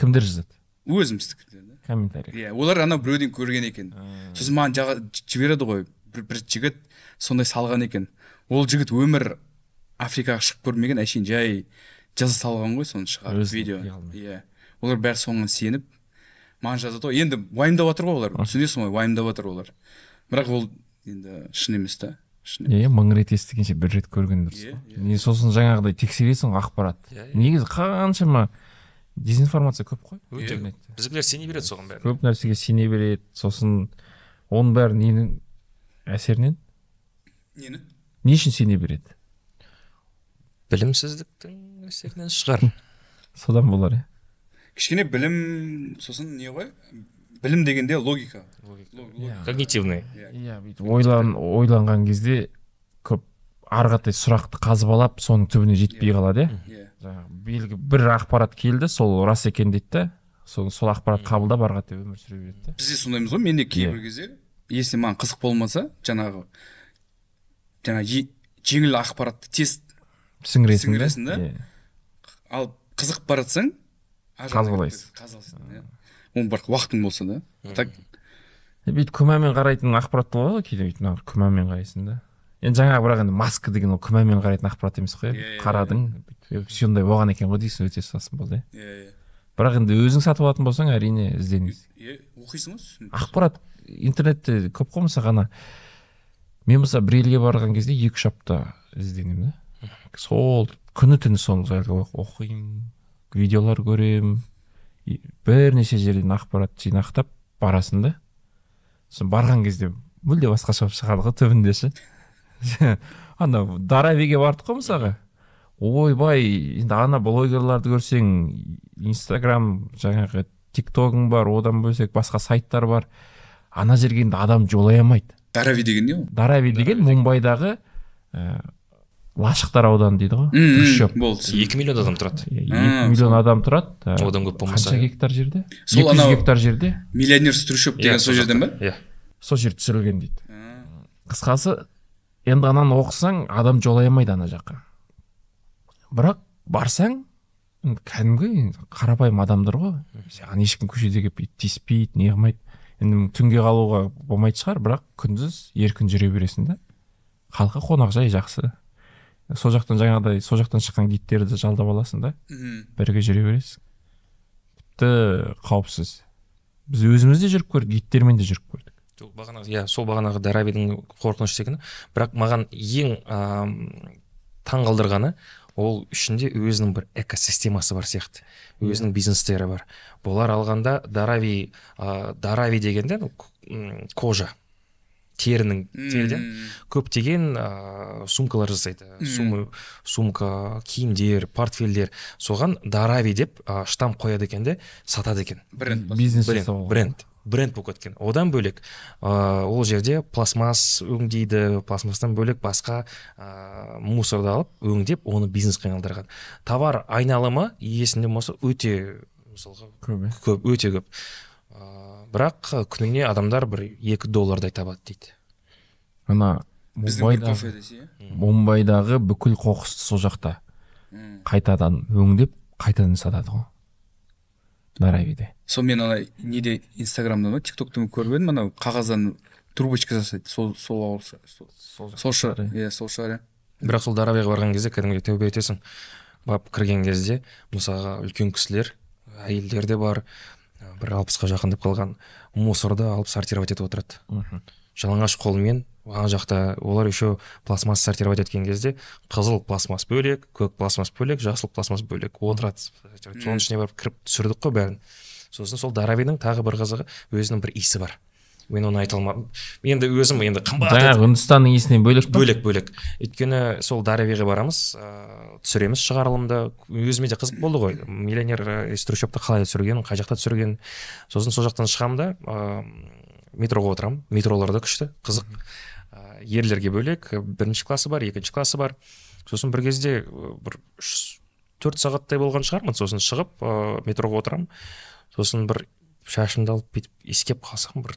кімдер жазады өзіміздікілер да комментарий иә олар анау біреуден көрген екен сосын маған жібереді ғой бір, жігіт сондай салған екен ол жігіт өмір африкаға шығып көрмеген әшейін жай жаза салған ғой соны шығарып видео иә олар бәрі соған сеніп маған жазады ғой енді уайымдап жатыр ғой олар түсінесің ғой уайымдап жатыр олар бірақ ол енді шын емес та иә мың рет естігенше бір рет көрген дұрыс қой не сосын жаңағыдай тексересің ғой ақпарат негізі қаншама дезинформация көп қой интернетте біздікілер сене береді соған бәрі көп нәрсеге сене береді сосын оның бәрі ненің әсерінен нені не үшін сене береді білімсіздіктің әсерінен шығар содан болар иә кішкене білім сосын не ғой білім дегенде логика иә. когнитивный иә, иә бүйтіп ойланған кезде көп ары қаратай сұрақты қазып соның түбіне жетпей иә. қалады иә жаңағы белгі бір ақпарат келді сол рас екен дейді да сол, сол ақпарат қабылдап ары қаратай өмір сүре береді да бізде сондаймыз ғой менде де кейбір кезде если маған қызық болмаса жаңағы жаңағы жеңіл ақпаратты тез сіңіресің сіңіресің да ал қызық бара жатсаң қазбалайсыз қазбалайсың иә оны бірақ уақытың болса да так бүйтіп күмәнмен қарайтын ақпарат болады ғой кейде бүйтіп күмәнмен қарайсың да енді жаңағы бірақ енді маска деген ол күмәнмен қарайтын ақпарат емес қой қарадың сондай болған екен ғой дейсің өте сасын болды иә иә иә бірақ енді өзің сатып алатын болсаң әрине ізденесің иә оқисың ғой ақпарат интернетте көп қой мысалы ана мен мысалы бір елге барған кезде екі үш апта ізденемін да сол күні түні соны оқимын видеолар көремін бірнеше жерден ақпарат жинақтап барасың да сосын барған кезде мүлде басқаша болып шығады ғой түбінде ше анау дарабиге бардық қой мысалға ойбай енді ана блогерларды көрсең инстаграм жаңағы тиктогың бар одан бөлсек басқа сайттар бар ана жерге енді адам жолай алмайды дарави деген не ол дарави деген мумбайдағы э, лашықтар ауданы дейді ғой трущоб екі миллион адам тұрады екі миллион адам тұрады одан көп болмаса қанша иә. гектар жерде сол гектар жерде миллионер трущоб иә, деген сол жерден ба иә сол жер түсірілген дейді қысқасы енді ананы оқысаң адам жолай алмайды ана жаққа бірақ барсаң кәдімгі қарапайым адамдар ғой саған ешкім көшеде келіп тиіспейді не қылмайды енді түнге қалуға болмайтын шығар бірақ күндіз еркін жүре бересің да халқы қонақжай жақсы сол жақтан жаңағыдай сол жақтан шыққан гидтерді жалдап аласың да бірге жүре бересің тіпті қауіпсіз біз өзіміз де жүріп көрдік гидтермен де жүріп көрдік жоқ бағанағы иә сол бағанағы дарабидің қорқынышты екені бірақ маған ең ыыы қалдырғаны, ол ішінде өзінің бір экосистемасы бар сияқты өзінің иә. бизнестері бар бұлар алғанда дарави ә, дарави дегенде кожа терінің теріден көптеген ә, сумкалар жасайды сумка киімдер портфельдер соған дарави деп ә, штамп қояды екен де сатады екен бренд бизнес бренд бренд бренд болып кеткен одан бөлек ә, ол жерде пластмас өңдейді пластмастан бөлек басқа ә, мусорды алып өңдеп оны бизнеске айналдырған товар айналымы есінде болмаса өте мысалға көп көп өте көп бірақ күніне адамдар бір екі доллардай табады дейді ана иә? мумбайдағы бүкіл қоқысты сол жақта қайтадан өңдеп қайтадан сатады ғой наравиде сол мен ана неде инстаграмда ма тик токта көріп едім анау қағаздан трубочка жасайды сол сол сол шығар иә. иә сол шығар иә бірақ сол дарабияға барған кезде кәдімгідей тәубе етесің барып кірген кезде мысалға үлкен кісілер әйелдер де бар бір алпысқа жақындап қалған мусорды алып сортировать етіп отырады мхм жалаңаш қолмен ана жақта олар еще пластмасс сортировать еткен кезде қызыл пластмасс бөлек көк пластмасс бөлек жасыл пластмасс бөлек отырады соның ішіне барып кіріп түсірдік қой бәрін сосын сол даравидің тағы бір қызығы өзінің бір иісі бар мен оны айта алмадым енді өзім енді қымбат жаңағы үндістанның иісінен бөлек бөлек бөлек өйткені сол даревеге барамыз ыыы түсіреміз шығарылымды өзіме де қызық болды ғой миллионер трущобты қалай түсірген қай жақта түсірген сосын сол жақтан шығамын да метроға отырамын метролар да күшті қызық ерлерге бөлек бірінші классы бар екінші классы бар сосын бір кезде бір үш төрт сағаттай болған шығармын сосын шығып ыыы метроға отырамын сосын бір шашымды алып бүйтіп иіскеп қалсам бір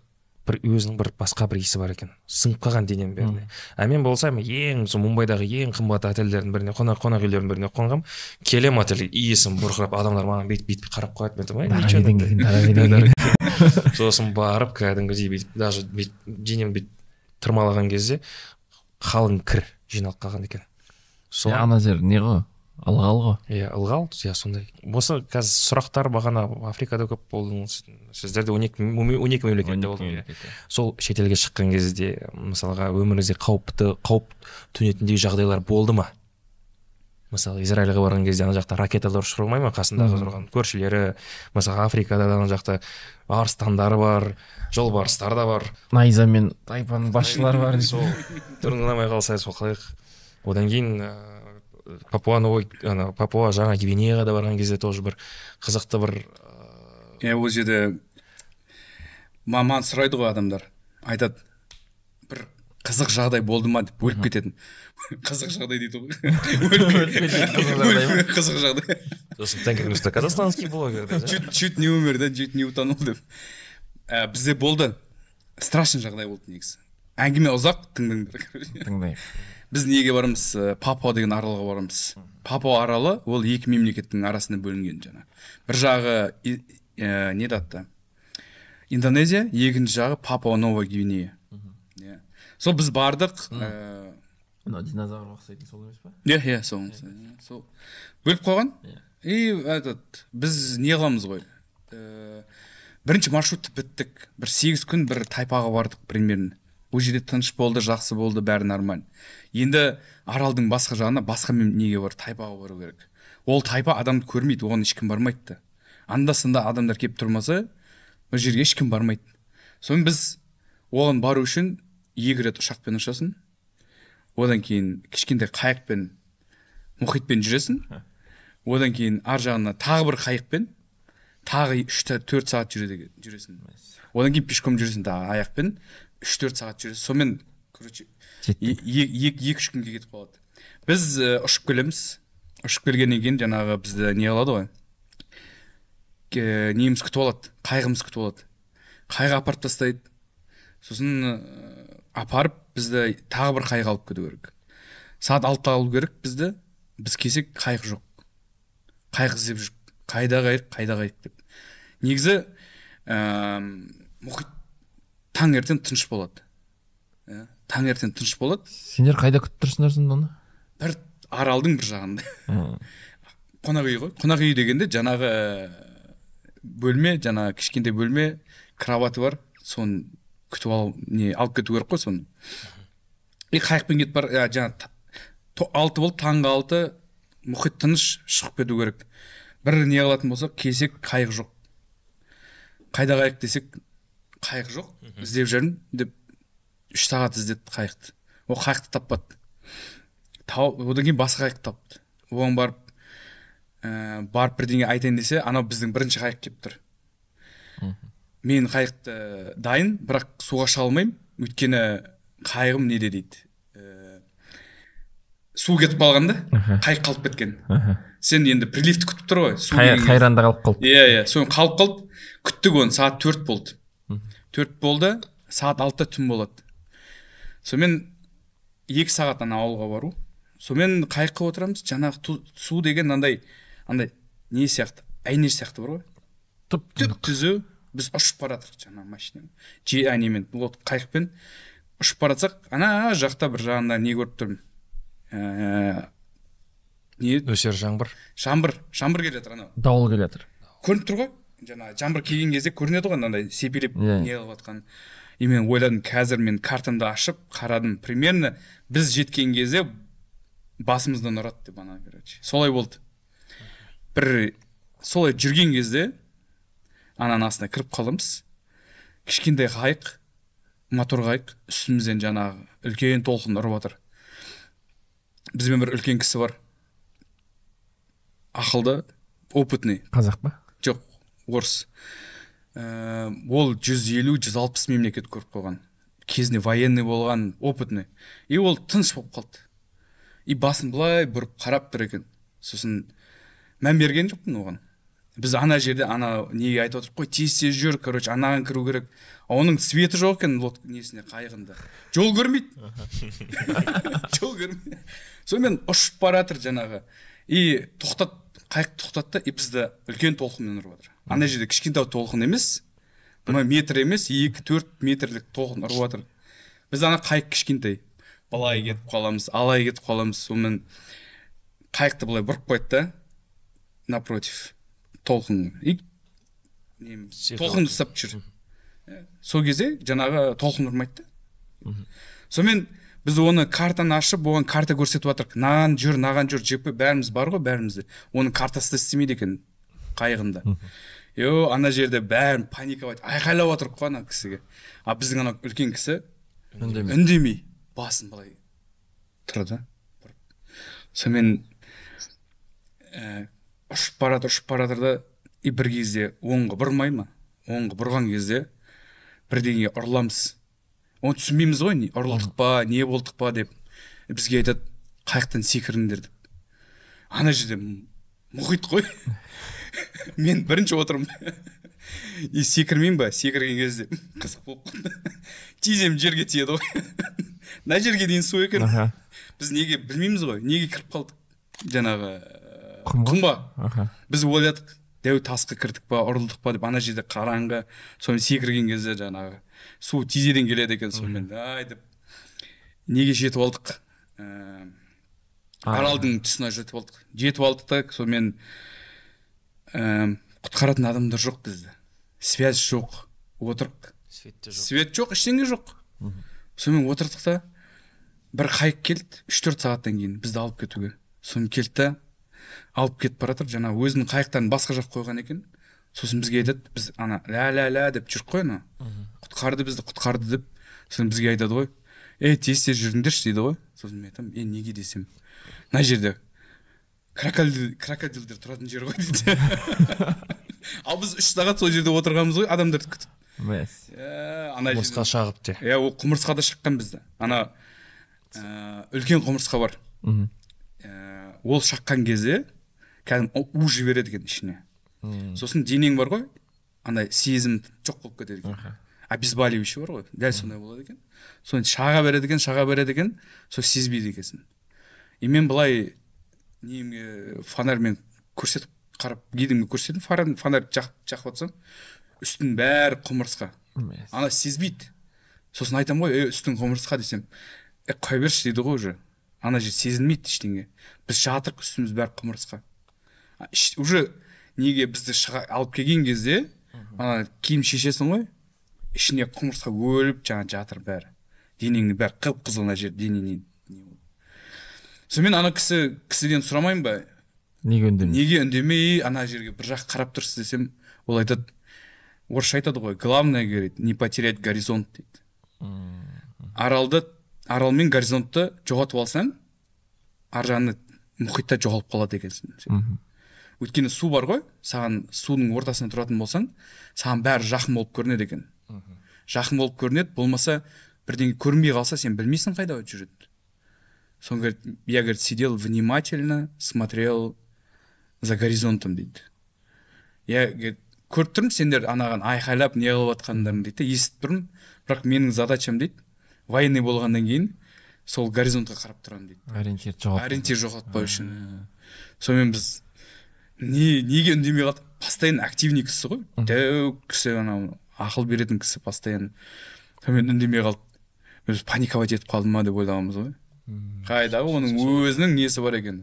бір өзінің бір басқа бір иісі бар екен сіңіп қалған денемнің бәріне а мен болсам ең сол мумбайдағы ең қымбат отельдердің біріне қонақ қонақ үйлердің біріне қонғанмын келемін отельге иісім бұрқырап адамдар маған бүйтіп бүйтіп қарап қояды мен айтамын сосын барып кәдімгідей бүйтіп даже бүйтіп денем бүйтіп тырмалаған кезде қалың кір жиналып қалған екен сол ана жер не ғой ылғал ғой иә ылғал иә сондай осы қазір сұрақтар бағана африкада көп болдыңыз сіздерде он екі он екі мемлекетте болдыңыз сол шетелге шыққан кезде мысалға өміріңізге қауіпті қауіп төнетіндей жағдайлар болды ма мысалы израильге барған кезде ана жақта ракеталар ұшырылмай ма қасындағы тұрған көршілері мысалы африкада ана жақта арыстандар бар жолбарыстар да бар найза мен тайпаның басшылары бар сол түрің ұнамай қалса сол қалай одан кейін папуа ана папуа жаңа гвинеяға да барған кезде тоже бір қызықты бір иә ол жерде маман сұрайды ғой адамдар айтады бір қызық жағдай болды ма деп өліп кететін қызық жағдай дейді ғой қызық жағдай сосын тенгринюста казахстанский блогер чуть не умер да чуть не утонул деп ә, бізде болды страшный жағдай болды негізі әңгіме ұзақ тыңдаңдар тыңдайық біз неге барамыз э, папуа деген аралға барамыз папуа аралы ол екі мемлекеттің арасында бөлінген жаңа бір жағы ә, не аты индонезия екінші жағы папуа новая гвинея иә сол біз бардық ыыы э, мынау динозаврға ұқсайтын сол емес па иә иә сол иә. сол бөліп қойған иә. и этот біз не қыламыз ғой бірінші маршрутты біттік бір сегіз күн бір тайпаға бардық примерно ол жерде тыныш болды жақсы болды бәрі нормально енді аралдың басқа жағына басқа неге бар тайпаға бару керек ол тайпа адамды көрмейді оған ешкім бармайды да анда санда адамдар келіп тұрмаса ол жерге ешкім бармайды сонымен біз оған бару үшін екі рет ұшақпен ұшасың одан кейін кішкентай қайықпен мұхитпен жүресің одан кейін ар жағына тағы бір қайықпен тағы үш төрт сағат жүреді жүресің одан кейін пешком жүресің тағы аяқпен үш төрт сағат жүресің сонымен короче екі үш күнге кетіп қалады біз ұшып келеміз ұшып келгеннен кейін жаңағы бізді не қылады ғой неміз күтіп алады қайғымыз күтіп алады қайғы апарып тастайды сосын апарып бізді тағы бір қайғы алып кету керек сағат алтыда алу керек бізді біз келсек қайық жоқ қайық іздеп жүр қайда қайық қайда қайық деп негізі ә, мұхит таңертең тыныш болады таңертең тыныш болады сендер қайда күтіп тұрсыңдар сонда оны бір аралдың бір жағында қонақ үй ғой қонақ үй дегенде жаңағы э, бөлме жаңағы кішкентай бөлме кроваты бар соны күтіп ал не алып кету керек қой соны и қайықпен кетіп бар э, жаңағы алты болды таңғы алты мұхит тыныш шығып кету керек бір не қылатын болсақ келсек қайық жоқ қайда қайық десек қайық жоқ іздеп жүрмін деп үш сағат іздеді қайықты ол қайықты таппады тау одан кейін басқа қайықты тапты оған барып ә, барып бірдеңе айтайын десе анау біздің бірінші қайық келіп тұр мен қайықты ә, дайын бірақ суға шыға алмаймын өйткені қайығым неде дейді ә, су кетіп қалған да қайық қалып кеткен сен енді приливті күтіп тұр ғой су қайранда қалып қалды иә иә соны қалып қалды күттік оны сағат төрт болды төрт болды сағат алтыда түн болады сонымен екі сағат ана ауылға бару сонымен қайыққа отырамыз жаңағы су деген андай андай не сияқты әйнеш сияқты бар ғой тұп түп түзу біз ұшып бара жатырмық жаңағы машинамен же немен қайықпен ұшып бара жатсақ ана жақта бір жағында не көріп тұрмын ә, не нөсер жаңбыр жаңбыр жаңбыр келе жатыр анау дауыл келе жатыр көрініп тұр ғой жаңағы жаңбыр келген кезде көрінеді ғой анандай сепелеп yeah. Иә, иә. не қылып жатқаны и мен ойладым қазір мен картамды ашып қарадым примерно біз жеткен кезде басымыздан ұрады деп ана короче солай болды бір солай жүрген кезде ананың астына кіріп қаламыз кішкентай қайық мотор қайық үстімізден жаңағы үлкен толқын ұрып жатыр бізбен бір үлкен кісі бар ақылды опытный қазақ па жоқ орыс ә, ол 150-160 мемлекет көріп қойған кезінде военный болған опытный и ол тыныш болып қалды и басын былай бұрып қарап тұр екен сосын мән берген жоқпын оған біз ана жерде ана неге айтып отырмық қой тез тез жүр короче анаған кіру керек оның светі жоқ екен лод несіне қайығында жол көрмейді жол көрмейді сонымен ұшып бара жатыр жаңағы и тоқтат қайық тоқтатты и бізді үлкен толқынмен ұрып жатыр ана жерде кішкентай толқын емес мына метр емес екі төрт метрлік толқын ұрып жатыр біз ана қайық кішкентай былай кетіп қаламыз алай кетіп қаламыз сонымен қайықты былай бұрып қояды да напротив толқын и толқынды ұстап жүр сол кезде жаңағы толқын ұрмайды да сонымен біз оны картаны ашып оған карта көрсетіп жатырмық мынаған жүр мынаған жүр жеп бәріміз бар ғой бәрімізде оның картасы да істемейді екен қайығында е ана жерде бәрін паниковать айқайлап отырмық қой ана кісіге а біздің анау үлкен кісі үндемей үндемей басын былай тұрды. да сонымен э, ұшып бара жатыр ұшып бара да и бір кезде оңға бұрмай ма оңға бұрған кезде бірдеңе ұрыламыз оны түсінбейміз ғой не па не болдық па деп бізге айтады қайықтан секіріңдер деп ана жерде мұхит қой мен бірінші отырмын и секірмеймін ба секірген кезде қызық болып қалды тизем жерге тиеді ғой мына жерге дейін су екен біз неге білмейміз ғой неге кіріп қалдық жаңағы э, құмға біз ойладық дәу тасқа кірдік па ұрылдық па деп ана жерде қараңғы сонымен секірген кезде жаңағы су тизеден келеді екен сонымен ай деп неге жетіп алдық э, аралдың тұсына жетіп алдық жетіп алдық та сонымен құтқаратын адамдар жоқ бізді связь жоқ отырық свет те жоқ свет жоқ ештеңе жоқ сонымен отырдық та бір қайық келді үш төрт сағаттан кейін бізді алып кетуге соны келді да алып кетіп бара жатыр жаңағы өзінің қайықтарын басқа жаққа қойған екен сосын бізге айтады біз ана ля ля ля деп жүрдік қой ана құтқарды бізді құтқарды деп сосын бізге айтады ғой ей тез тез жүріңдерші дейді ғой сосын мен айтамын е неге десем мына жерде крокодилдер тұратын жер ғой дейді ал біз үш сағат сол жерде отырғанбыз ғой адамдарды күтіп мәссаған ана құмырсқа шағып те иә ол құмырсқа да шаққан бізді ана үлкен құмырсқа бар ол шаққан кезде кәдімгі у жібереді екен ішіне сосын денең бар ғой андай сезім жоқ болып кетеді екен обезболивающий бар ғой дәл сондай болады екен соны шаға береді екен шаға береді екен сол сезбейді екенсің и мен былай неме фонарьмен көрсетіп қарап гидіңе көрсетдім фонарь фонарь жақып жағып үстінің бәрі құмырсқа ана сезбейді сосын айтамын ғой ей үстің құмырсқа десем е қоя берші дейді ғой уже ана жер сезілмейді ештеңе біз жатырық үстіміз бәрі құмырсқа уже неге бізді шыға алып келген кезде ана киім шешесің ғой ішіне құмырсқа өліп жаңа жатыр бәрі денеңнің бәрі қып қызыл мына жер денеңнің сонымен ана кісі кісіден сұрамаймын ба неге үндемей неге үндемей ана жерге бір жақ қарап тұрсыз десем ол айтады орысша айтады ғой главное говорит не потерять горизонт дейді аралды арал мен горизонтты жоғалтып алсаң ар жағында мұхитта жоғалып қалады екенсің өйткені су бар ғой саған судың ортасында тұратын болсаң саған бәрі жақын болып көрінеді екен жақын болып көрінеді болмаса бірдеңе көрінбей қалса сен білмейсің қайда жүреді он говорит, я, говорит, сидел внимательно, смотрел за горизонтом дейді я говорит, көріп тұрмын сендер анаған айқайлап не қылып жатқандарың дейді да естіп тұрмын бірақ менің задачам дейді военный болғаннан кейін сол горизонтқа қарап тұрамын дейді ориентир жоғалт ориентир жоғалтпау үшін ә. сонымен біз не неге үндемей қалдық постоянно активный кісі ғой дәу кісі анау ақыл беретін кісі постоянно сонымен үндемей қалдық біз паниковать етіп қалды ма деп ойлағанбыз ғой қайдағы оның өзінің несі бар екен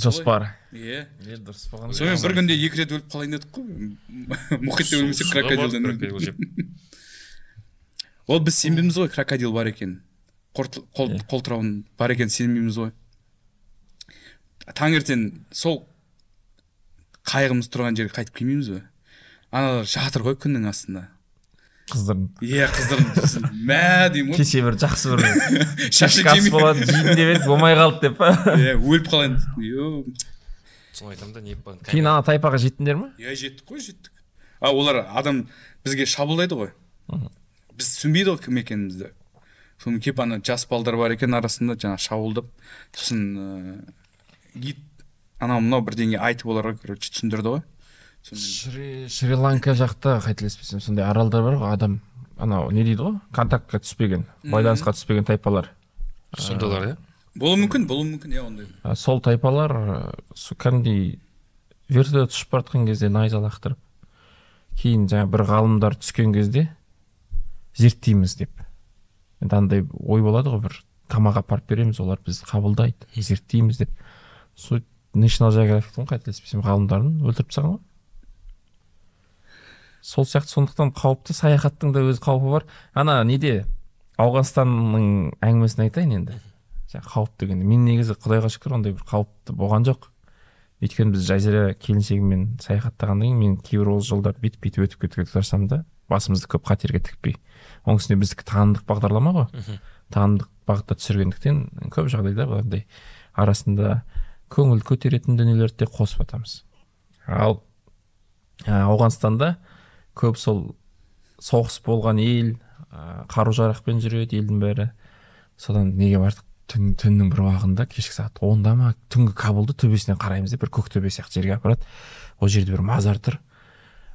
жоспар иә дұрыс болған бір күнде екі рет өліп қалайын дедік қой мұхитта өлмесек крокодилден ол біз сенбейміз ғой крокодил бар екен қолтырауын бар екен сенбейміз ғой таңертең сол қайғымыз тұрған жерге қайтып келмейміз бе аналар жатыр ғой күннің астында қыздырын иә қыздырдым мә деймін ғой кеше бір жақсы бір шашлық болады жеймін деп еді болмай қалды деп па иә өліп қалайын соны айтамын да не кейін ана тайпаға жеттіңдер ма иә жеттік қой жеттік а олар адам бізге шабуылдайды ғой біз түсінбейді ғой кім екенімізді содан келіп ана жас балдар бар екен арасында жаңағы шабуылдап сосын ыыы гид анау мынау бірдеңе айтып оларға короче түсіндірді ғой шри ланка жақта қателеспесем сондай аралдар бар ғой адам анау не дейді ғой контактқа түспеген байланысқа түспеген тайпалар сондайлар иә болуы мүмкін болуы мүмкін иә ондай сол тайпалар кәдімгідей вертолет ұшып бара жатқан кезде найза лақтырып кейін жаңағы бір ғалымдар түскен кезде зерттейміз деп енді андай ой болады ғой бір тамақ апарып береміз олар бізді қабылдайды зерттейміз деп сөйтіп нэшнл джеографиктің қателеспесем ғалымдарын өлтіріп тастаған ғой сол сияқты сондықтан қауіпті саяхаттың да өз қаупі бар ана неде ауғанстанның әңгімесін айтайын енді жаңағы қауіп дегенде мен негізі құдайға шүкір ондай бір қауіпті болған жоқ өйткені біз жазира келіншегіммен саяхаттағаннан кейін мен кейбір ол жолдарды бүйтіп бүйтіп өтіп кетуге тырысамын да басымызды көп қатерге тікпей оның үстіне біздікі танымдық бағдарлама ғой танымдық бағытта түсіргендіктен көп жағдайда быландай арасында көңіл көтеретін дүниелерді де қосып жатамыз ал ауғанстанда көп сол соғыс болған ел қару жарақпен жүреді елдің бәрі содан неге бардық түн түннің бір уағында кешкі сағат онда ма түнгі кабулды төбесінен қараймыз деп бір көк төбе сияқты жерге апарады ол жерде бір мазар тұр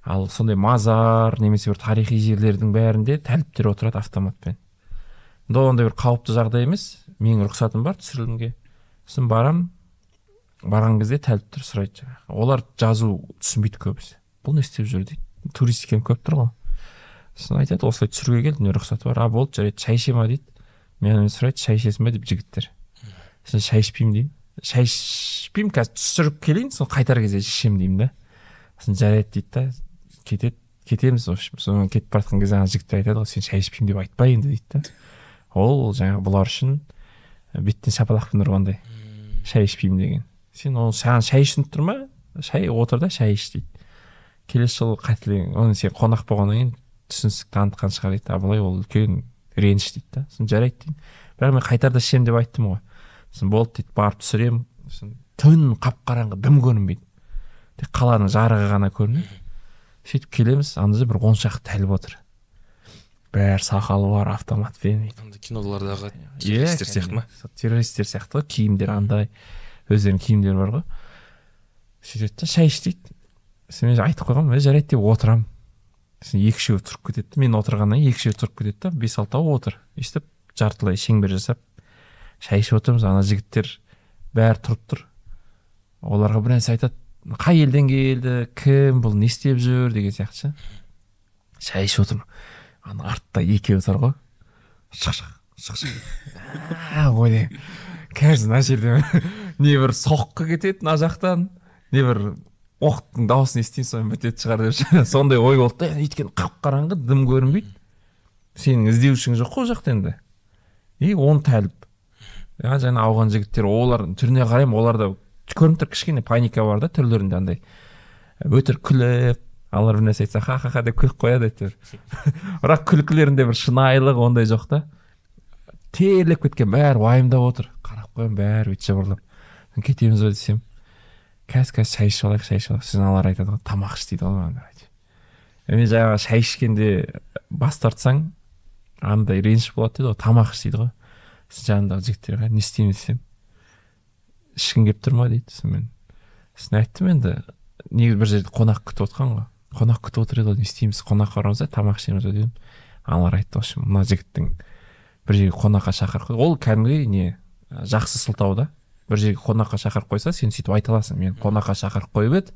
ал сондай мазар немесе бір тарихи жерлердің бәрінде тәліптер отырады автоматпен енді ондай бір қауіпті жағдай емес менің рұқсатым бар түсірілімге сосын барам барған кезде тәліптер сұрайды жаңағы олар жазу түсінбейді көбісі бұл не істеп жүр дейді турист екенін көп тұр ғой сосын айтады осылай түсіруге келдім рұқсаты бар а болды жарайды шай іше ма дейді менен сұрайды шай ішесің ба деп жігіттер сосын шай ішпеймін деймін шай ішпеймін қазір түсіріп келейін сосын қайтар кезде ішемін деймін да сосын жарайды дейді да кетеді кетеміз в общем сонымен кетіп бара жатқан кезде ана жігіттер айтады ғой сен шай ішпеймін деп айтпа енді дейді да ол жаңағы бұлар үшін «Ә, беттен шапалақпен ұрғандай шай ішпеймін деген сен оны саған шай ішініп тұр ма шай отыр да шай іш дейді келесі жолы қайтадан оны сен қонақ болғаннан кейін түсіністік танытқан шығар дейді а былай ол үлкен реніш дейді да сосын жарайды деймін бірақ мен қайтарда ішемін деп айттым ғой сосын болды дейді барып түсіремін сосын түн қап қараңғы дым көрінбейді тек қаланың жарығы ғана көрінеді сөйтіп келеміз ана жерде бір он шақты тәліп отыр бәрі сақалы бар автоматпен кинолардағы иә, террористтер сияқты ма террористтер сияқты ғой киімдері андай өздерінің киімдері бар ғой сөйтеді да шай іш дейді мен айтып қойғанмын жарайды деп отырамын сосын екі үшеуі тұрып кетеді мен отырғаннан кейін екі үшеуі тұрып кетеді да бес алтауы отыр өйстіп жартылай шеңбер жасап шай ішіп отырмыз ана жігіттер бәрі тұрып тұр оларға бір нәрсе айтады қай елден келді кім бұл не істеп жүр деген сияқты ше шай ішіп отырмын ана артта екеуі тұр ғой шық шық шық шық ойлаймын қазір мына жерде не бір соққы кетеді мына жақтан не бір оқтың дауысын естимін сонымен бітеді шығар деп сондай ой болды да өйткені қап қараңғы дым көрінбейді сенің іздеушің жоқ қой ол жақта енді и он тәліп иә жаңа ауған жігіттер олар түріне қараймын оларда көрініп тұр кішкене паника бар да түрлерінде андай өтір күліп алар бір нәрсе айтса ха ха ха деп күліп қояды әйтеуір бірақ күлкілерінде бір шынайылық ондай жоқ та терлеп кеткен бәрі уайымдап отыр қарап қоямын бәрі бүйтіп жыбырлап кетеміз ба десем қазір қазір шай ішіп алайық шай ішіп алайық сосын аналар айтады ғой тамақ іш дейді ғой маған мен жаңағы шай ішкенде бас тартсаң андай реніш болады дейді ғой тамақ іш дейді ғой сосын жанымдағы жігіттерге не істеймін десем ішкің келіп тұр ма дейді сосын мен сосын айттым енді негізі бір жерде қонақ күтіп отырған ғой қонақ күтіп отыр еді ғой не істейміз қонаққа барамыз да тамақ ішеміз ғой дедім аналар айтты в общем мына жігіттің бір жерге қонаққа шақырып ол кәдімгідей не жақсы сылтау да бір жерге қонаққа шақырып қойса сен сөйтіп айта аласың мен қонаққа шақырып қойып еді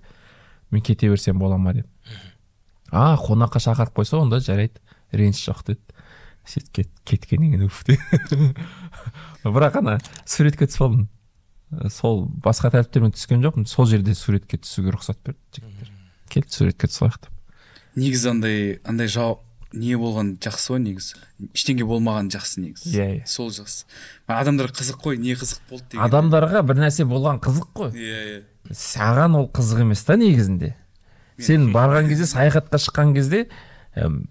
мен кете берсем бола ма деп а қонаққа шақырып қойса онда жарайды реніш жоқ деді сөйтіп кет, кеткеннен кейін уф бірақ ана суретке түсіп алдым сол басқа тәртіптермен түскен жоқпын сол жерде суретке түсуге рұқсат берді жігіттер кел суретке түсіп алайық деп негізі андай андай жауап не болған жақсы ғой негізі ештеңе болмаған жақсы негізі иә yeah, иә. yeah. сол жақсы адамдар қызық қой не қызық болды деген адамдарға бір нәрсе болған қызық қой иә yeah, иә саған ол қызық емес та негізінде сен барған кезде саяхатқа шыққан кезде әм,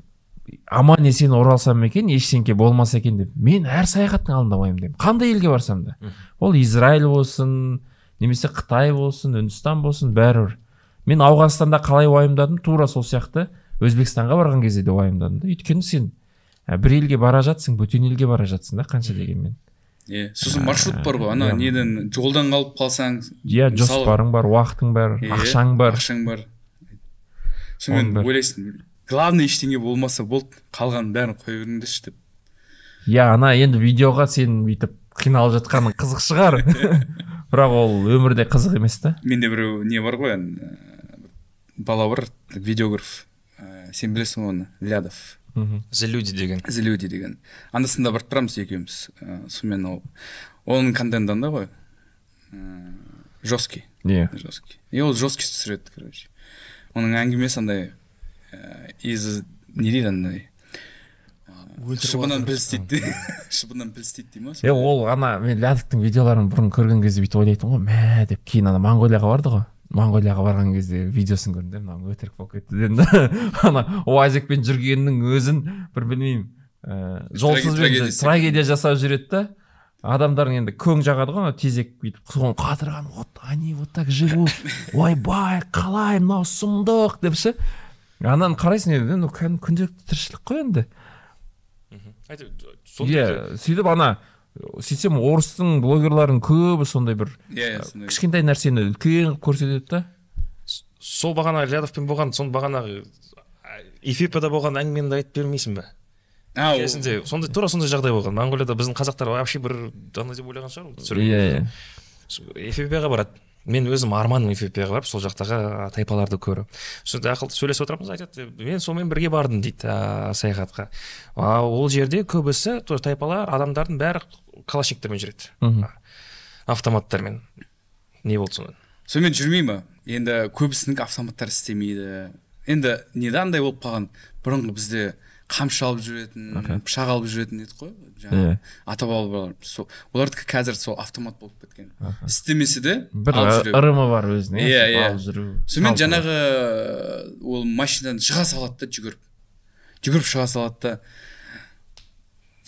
аман есен оралсам екен ештеңке болмаса екен деп мен әр саяхаттың алдында уайымдаймын деймін қандай елге барсам да ол израиль болсын немесе қытай болсын үндістан болсын бәрібір мен ауғанстанда қалай уайымдадым тура сол сияқты өзбекстанға барған кезде де уайымдадым да өйткені сен бір елге бара жатсың бөтен елге бара жатсың да қанша дегенмен иә сосын маршрут бар ғой ана ә, неден иә. жолдан қалып қалсаң иә жоспарың бар уақытың бар ақшаң бар ақшаң бар сонымен ойлайсың главный ештеңе болмаса болды қалғанын бәрін қоя беріңдерші деп иә ана енді видеоға сен бүйтіп қиналып жатқаның қызық шығар бірақ ол өмірде қызық емес та менде біреу не бар ғой бала бар видеограф сен білесің оны лядов мхм за люди деген за люди деген анда санда барып тұрамыз екеуміз ә, э, сонымен ол оның контенті андай ғой ә, жесткий иә yeah. жесткий и ол жесткий түсіреді короче оның әңгімесі андай ә, из не дейді андай шыбынан піл істейді шыбынан піл істейді дейді ма иә ол ана мен лядовтың видеоларын бұрын көрген кезде бүйтіп ойлайтынмын ғой мә деп кейін ана монғолияға барды ғой моңғолияға барған кезде видеосын көрдім де мынау өтірік болып кетті дедім да ана уазикпен жүргеннің өзін бір білмеймін ііі ә, жолсызбен трагедия жасап жүреді да адамдардың енді көң жағады ғой анау тезек бүйтіп соны қатырған вот они вот так живут ойбай қалай мынау сұмдық деп ше ананы қарайсың енді ну кәдімгі күнделікті тіршілік қой енді иә сөйтіп ана сөйтсем орыстың блогерларының көбі сондай бір иә э, кішкентай нәрсені үлкен қылып көрсетеді да сол бағана рядовпен болған сол бағанағы э, эфиопияда болған әңгімеңді айтып бермейсің ба кезінде сондай тура сондай жағдай болған моңғолияда біздің қазақтар вообще бір андай деп ойлаған шығар иә иә эфиопияға барады мен өзім арманым эфиопияға барып сол жақтағы тайпаларды көру сөйтіп ақыл сөйлесіп отырамыз айтады мен сонымен бірге бардым дейді ыыы саяхатқа ол жерде көбісі тайпалар адамдардың бәрі калашниктермен жүреді мхм автоматтармен не болды сонымен сонымен жүрмей ма енді көбісінікі автоматтар істемейді енді да андай болып қалған бұрынғы бізде қамшы алып жүретін пышақ алып жүретін едік қой жаңағы иә. ата бабаларымыз сол олардікі қазір сол автомат болып кеткен істемесе де бір ырымы бар өзіне иә иә алып жүру сонымен жаңағы ол машинадан шыға салады да жүгіріп жүгіріп шыға салады да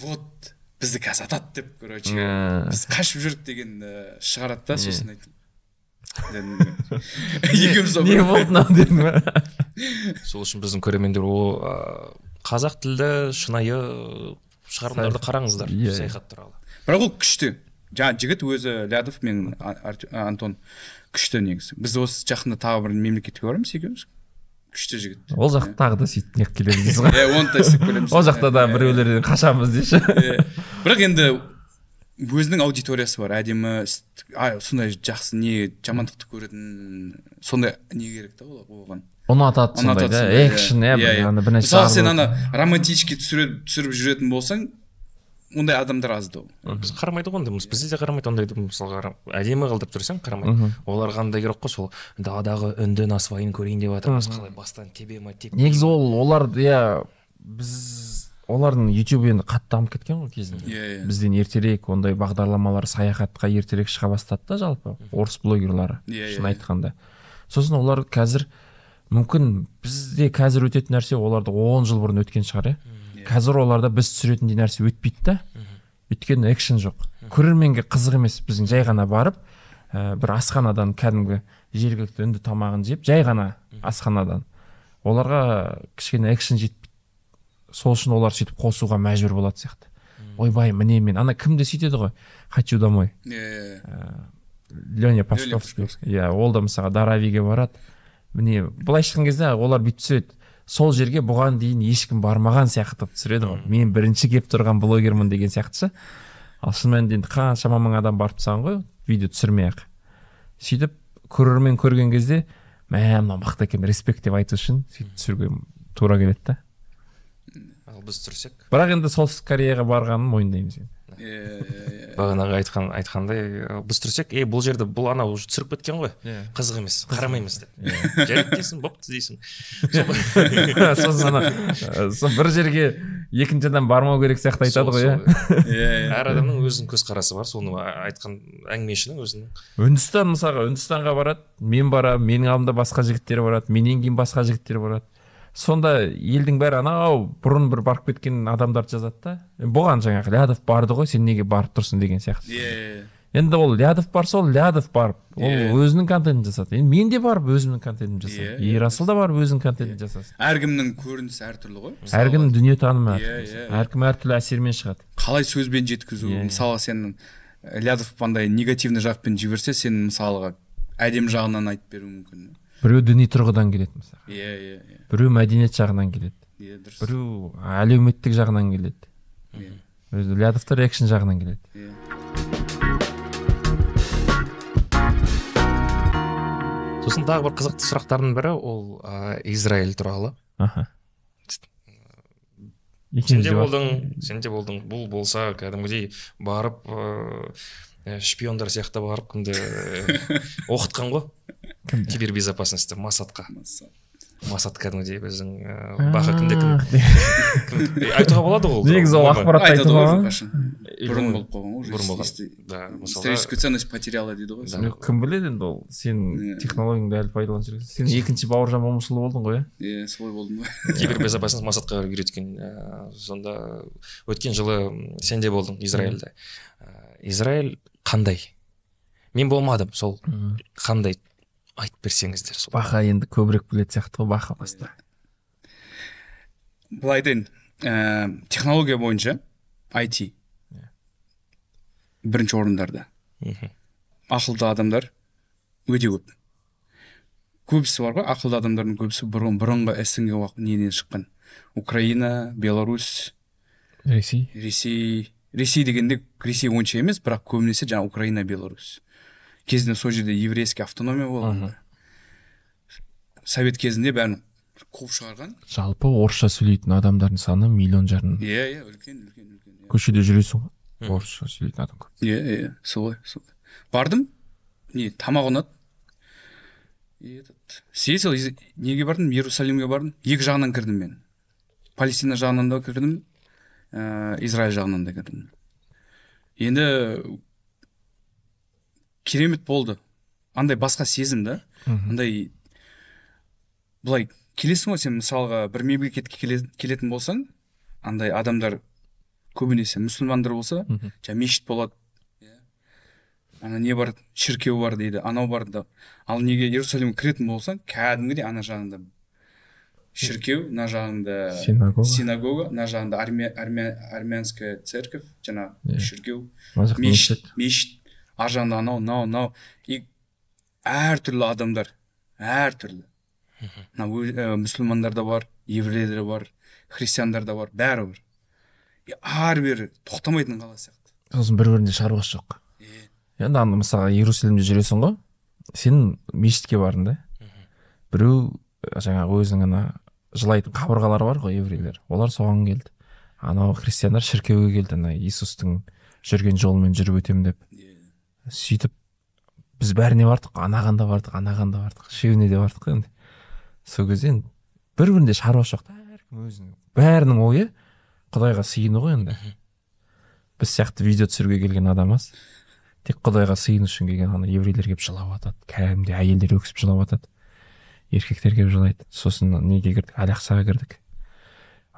вот бізді қазір атады деп короче біз қашып жүрдік деген шығарады да сосын айттым не болды мынау дедің ба сол үшін біздің көрермендер о қазақ тілді шынайы шығармаларды қараңыздар саяхат туралы бірақ ол күшті жаңағы жігіт өзі лядов мен антон күшті негізі біз осы жақында тағы бір мемлекетке барамыз екеуміз күшті жігіт ол жақта тағы да сөйтіп неғып келеміз дейсіз ғой иә оны да істеп келеміз ол жақта да біреулерден қашамыз дейші бірақ енді өзінің аудиториясы бар әдемі сондай жақсы не жамандықты көретін сондай не керек та оған ұнатады сондай да экшн иә, иә, иә, иә. мысалы сен ана романтички түсіріп жүретін болсаң ондай адамдар аз да біз қарамайды ғой ондай бізде де қарамайды ондайды мысалға әдемі қылдырып тұрсаң қарамайды оларға андай керек қой сол даладағы үнді насвайын көрейін деп жатырмыз қалай бастан тебе ма теп негізі ол олар иә біз олардың ютуб енді қатты дамып кеткен ғой кезінде иә yeah, иә. yeah. бізден ертерек ондай бағдарламалар саяхатқа ертерек шыға бастады да жалпы орыс блогерлары yeah, иә, иә, шын айтқанда сосын олар қазір мүмкін бізде қазір өтетін нәрсе оларда он жыл бұрын өткен шығар иә қазір оларда біз түсіретіндей нәрсе өтпейді да өйткені экшн жоқ көрерменге қызық емес біздің жай ғана барып ә, бір асханадан кәдімгі жергілікті үнді тамағын жеп жай ғана асханадан оларға кішкене экшн жетпейді сол үшін олар сөйтіп қосуға мәжбүр болатын сияқты ойбай міне мен ана кімді сөйтеді ғой хочу домой иә э, леня пашковский иә ол да мысалға даравиге барады міне былайша шыққан кезде олар бүйтіп түсіреді сол жерге бұған дейін ешкім бармаған сияқты түсіреді ғой мен бірінші келіп тұрған блогермін деген сияқты ше ал шын мәнінде енді қаншама мың адам барып тастаған ғой видео түсірмей ақ сөйтіп көрермен көрген кезде мә мынау мықты екен респект деп айту үшін сөйтіп түсіруге тура келеді да біз түсірсек бірақ енді солтүстік кореяға барғанын мойындаймыз енді иә бағанағы айтқан айтқандай біз түсірсек е бұл жерде бұл анау уже түсіріп кеткен ғой қызық емес қарамаймыз деп жарайды дейсің бопты дейсің сосын ана бір жерге екінші адам бармау керек сияқты айтады ғой иә иә әр адамның өзінің көзқарасы бар соны айтқан әңгімешінің өзінің үндістан мысалға үндістанға барады мен барамын менің алдымда басқа жігіттер барады менен кейін басқа жігіттер барады сонда елдің бәрі анау бұрын бір барып кеткен адамдарды жазады да бұған жаңағы лядов барды ғой сен неге барып тұрсың деген сияқты иә енді ол лядов барса ол лядов барып ол өзінің контентін жасады енді мен де барып өзімнің контентімді жасаймын yeah, ерасыл да барып өзінің контентін жасасын әркімнің көрінісі әртүрлі ғой әркімнің дүниетанымы иә иә әркім әртүрлі әсермен шығады қалай сөзбен жеткізу мысалы сен лядов андай негативный жақпен жіберсе сен мысалға әдемі жағынан айтып беруі мүмкін біреу діни тұрғыдан келеді мысалы иә иә иә біреу мәдениет жағынан келеді иә дұрыс біреу әлеуметтік жағынан келеді иә өзі лядовтар экшн жағынан келеді иә сосын тағы бір қызықты сұрақтардың бірі ол ә, израиль туралы аха сен де болдың сен де болдың бұл болса кәдімгідей барып ыыы шпиондар сияқты барып кімді оқытқан ғой кімді кибербезопасностьті масатқа масат кәдімгідей біздің ыыы баха кімде кім айтуға болады ғой негізі ол ақпарат айтады бұрын болып қалған ғой бұрын болған да историческую ценность потеряла дейді ғой кім біледі енді ол сен технологияңды әлі пайдаланып жүрген сен екінші бауыржан момышұлы болдың ғой иә иә солай болдым ғой кибербезопасность масатқа үйреткен сонда өткен жылы сен де болдың израильде израиль қандай мен болмадым сол қандай айтып берсеңіздер сол баха енді көбірек білетін сияқты ғой баха баста былай айтайын ә, технология бойынша IT бірінші орындарда мхм ақылды адамдар өте көп көбісі бар ғой ақылды адамдардың көбісі бұрын бұрынғы снг уақыт ненен шыққан украина беларусь ресей ресей ресей дегенде ресей онша емес бірақ көбінесе жаңағы украина беларусь кезінде сол жерде еврейский автономия болған совет кезінде бәрін қуып шығарған жалпы орысша сөйлейтін адамдардың саны миллион жарым иә иә үлкен үлкен үлкен иә. көшеде жүресің ғой орысша сөйлейтін адам көп иә, иә иә солай солай бардым не тамақ ұнады и этот съездил неге бардым иерусалимге бардым екі жағынан кірдім мен палестина жағынан да кірдім ыыы э, израиль жағынан да кірдім енді керемет болды андай басқа сезім да андай былай келесің ғой сен мысалға бір мемлекетке келетін болсаң андай адамдар көбінесе мұсылмандар болса жаңағы мешіт болады иә. ана не бар шіркеу бар дейді анау бар да ал неге иерусалимге кіретін болсаң кәдімгідей ана жағында шіркеу мына жағында синагога синагога мына жағында армянская церковь жаңағы иә. шіркеу мешіт мешіт ар жағында анау мынау мынау и әртүрлі адамдар әртүрлі мынау ә, мұсылмандар да бар еврейлер бар христиандар да бар бәрі бар и ары бері тоқтамайтын қала сияқты сосын бір біріне шаруасы жоқ енді ана мысалы иерусалимде жүресің ғой сен мешітке бардың да біреу жаңағы өзінің ана жылайтын қабырғалары бар ғой еврейлер олар соған келді анау христиандар шіркеуге келді ана иисустың жүрген жолымен жүріп өтемін деп сөйтіп біз бәріне бардық анаған да бардық анаған да бардық үшеуіне де бардық қой енді сол кезде енді бір бірінде шаруасы жоқ та әркім өзінің бәрінің ойы құдайға сыйыну ғой енді біз сияқты видео түсіруге келген адам аз тек құдайға сыйыну үшін келген ана еврейлер келіп жылап жатады кәдімгідей әйелдер өксіп жылап жатады еркектер келіп жылайды сосын неге кірдік әл кірдік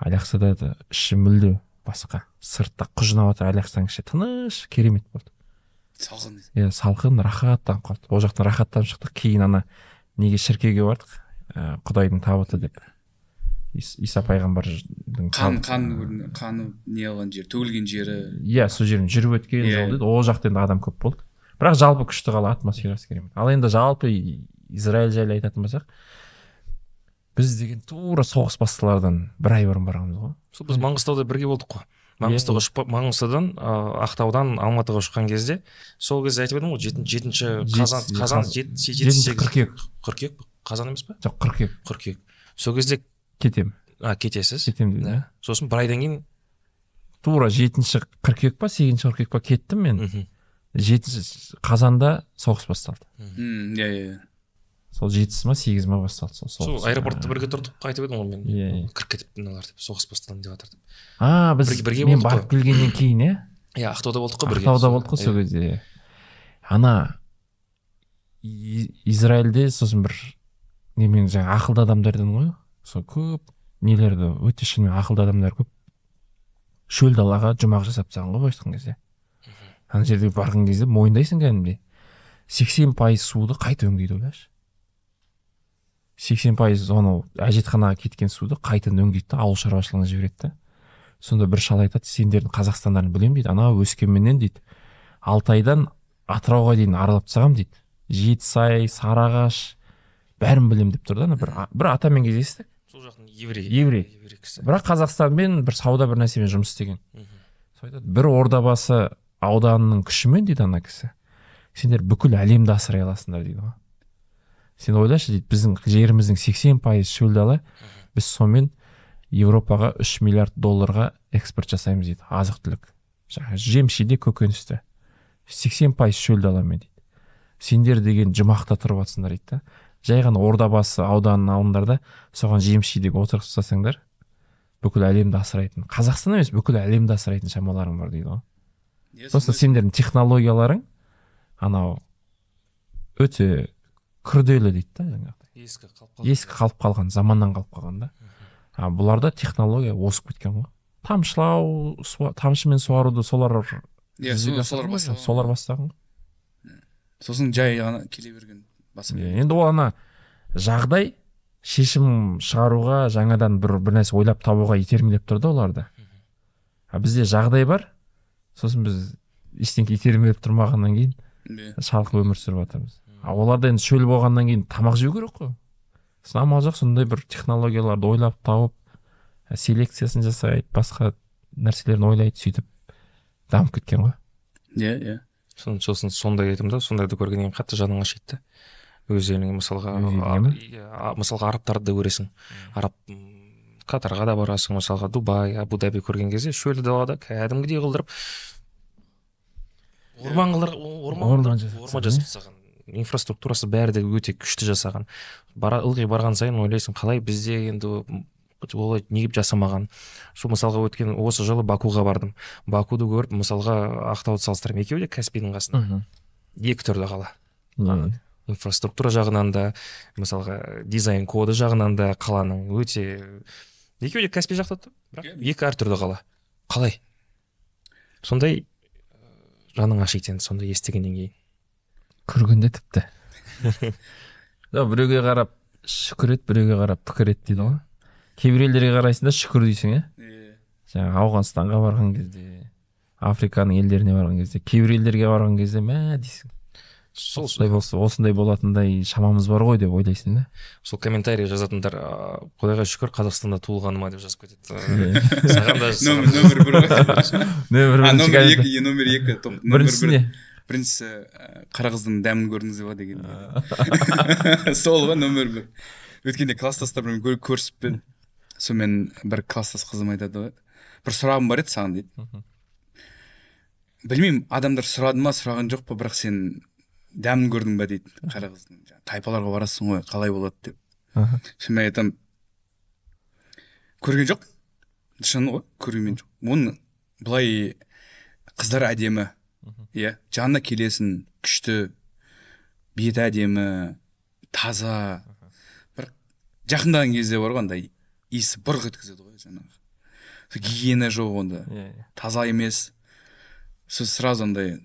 әл ақсада да іші мүлде басқа сыртта құжынап жатыр әл ақсаның іші тыныш керемет болды Э, салқын э, иә салқын рахаттанып қалды ол жақтан рахаттанып шықтық кейін ана неге шіркеуге бардық құдайдың табыты деп иса пайғамбардың қан қан қаны не қылған жері төгілген жері иә сол жерін жүріп өткен жол дейді ол жақта енді адам көп болды бірақ жалпы күшті қала атмосферасы керемет ал енді жалпы израиль жайлы айтатын болсақ біз деген тура соғыс басталардан бір ай бұрын барғанбыз ғой сол біз маңғыстауда бірге болдық қой маңғыстауға ұшып маңғыстаудан ыыы ақтаудан алматыға ұшқан кезде сол кезде айтып едім ғой жетінші қазан қазан жетінші қыркүйек қыркүйек қазан емес па жоқ қыркүйек қыркүйек сол кезде кетемін а кетесіз кетемін дейді сосын бір айдан кейін тура жетінші қыркүйек па сегізінші қыркүйек па кеттім мен жетінші қазанда соғыс басталды иә иә, иә сол жетісі ма сегізі ма басталды сол сол ә. аэропортта бірге тұрдық айтып едім ғой мен иә, иә. кіріп кетіпті мыналар деп соғыс басталды деп жатыр деп а біз бірге, мен барып келгеннен кейін иә иә ақтауда болдық қой бірге ақтауда болдық қой иә. сол кезде ана израильде сосын бір немен жаңағы ақылды адамдар дедің ғой сол көп нелерді өте шынымен ақылды адамдар көп шөл далаға жұмақ жасап тастаған ғой былайша айтқан кезде ана жерге барған кезде мойындайсың кәдімгідей сексен пайыз суды қайта өңдейді ойлашы сексен пайыз анау әжетханаға кеткен суды қайтадан өңдейді да ауыл шаруашылығына жібереді да сонда бір шал айтады сендердің қазақстандарыңды білемін дейді анау өскеменнен дейді алтайдан атырауға дейін аралап тастағанмын дейді жетісай сарыағаш бәрін білемін деп тұр да бір, бір атамен кездестік сол жақтың еврей еврей бірақ қазақстанмен бір сауда бір нәрсемен жұмыс істеген сол айтады бір ордабасы ауданының күшімен дейді ана кісі сендер бүкіл әлемді асырай аласыңдар дейді ғой сен ойлашы дейді біздің жеріміздің сексен пайызы шөл дала біз сонымен европаға 3 миллиард долларға экспорт жасаймыз дейді азық түлік жаңағы жеміс жидек көкөністі сексен пайыз шөл даламен дейді сендер деген жұмақта тұрып жатсыңдар дейді да жай ғана ордабасы ауданын алыңдар да соған жеміс жидек отырғызып тастасаңдар бүкіл әлемді асырайтын қазақстан емес бүкіл әлемді асырайтын шамаларың бар дейді ғой просто сендердің технологияларың анау өте күрделі дейді да жаңағыдай ескі қалып қалған ескі қалып қалған заманнан қалып қалған да а бұларда технология озып кеткен ғой тамшылау тамшымен суаруды солар иә солар бастаған солар бастаған сосын жай ғана келе берген енді ол ана жағдай шешім шығаруға жаңадан бір бір нәрсе ойлап табуға итермелеп тұр да оларды а бізде жағдай бар сосын біз ештеңе итермелеп тұрмағаннан кейін шалқып өмір сүріп жатырмыз а оларда енді шөл болғаннан кейін тамақ жеу керек қой амал жоқ сондай бір технологияларды ойлап тауып селекциясын жасайды басқа нәрселерін ойлайды сөйтіп дамып кеткен ғой иә иә yeah. сосын сондай айтамын да сондайды көргеннен кейін қатты жаның ашиды да өз еліңе мысалға иә, мысалға арабтарды да көресің араб катарға да барасың мысалға дубай абу даби көрген кезде шөлді далада кәдімгідей қылдырып орман қылдырып орман орман жасап тастаған инфраструктурасы бәрі де өте күшті жасаған Бара, ылғи барған сайын ойлайсың қалай бізде енді олай неге жасамаған сол мысалға өткен осы жылы бакуға бардым бакуды көріп мысалға ақтауды салыстырамын екеуі де каспийдің қасында екі түрлі қала инфраструктура жағынан да мысалға дизайн коды жағынан да қаланың өте екеуі де каспий жақта бірақ екі әртүрлі қала қалай сондай жаның ашиды енді сондай естігеннен кейін көргенде тіпті біреуге қарап шүкір ет біреуге қарап пікір ет дейді ғой кейбіреулерге қарайсың да шүкір дейсің иә жаңағы ауғанстанға барған кезде африканың елдеріне барған кезде кейбір елдерге барған кезде мә дейсің сол осындай болса осындай болатындай шамамыз бар ғой деп ойлайсың да сол комментарий жазатындар құдайға шүкір қазақстанда туылғаныма деп жазып кетеді саған да нөмір бір нөмір бірінші екі нөмір екі біріншісіне бірінші э, қара қыздың дәмін көрдіңіз ба деген сол ғой нөмір бір өткенде класстастар біреумен көрісіп пе едім сонымен бір класстас қызым айтады бір сұрағым бар еді саған дейді білмеймін адамдар сұрады ма сұраған жоқ па бірақ сен дәмін көрдің ба дейді қара қыздың тайпаларға барасың ғой қалай болады деп мен айтамын көрген жоқ шын ғой көрген жоқ оны былай қыздар әдемі иә жанына келесің күшті бет әдемі таза бір жақындаған кезде бар ғой андай иісі бұрқ еткізеді ғой жаңағы гигиена жоқ онда иә, иә. таза емес сіз сразу андай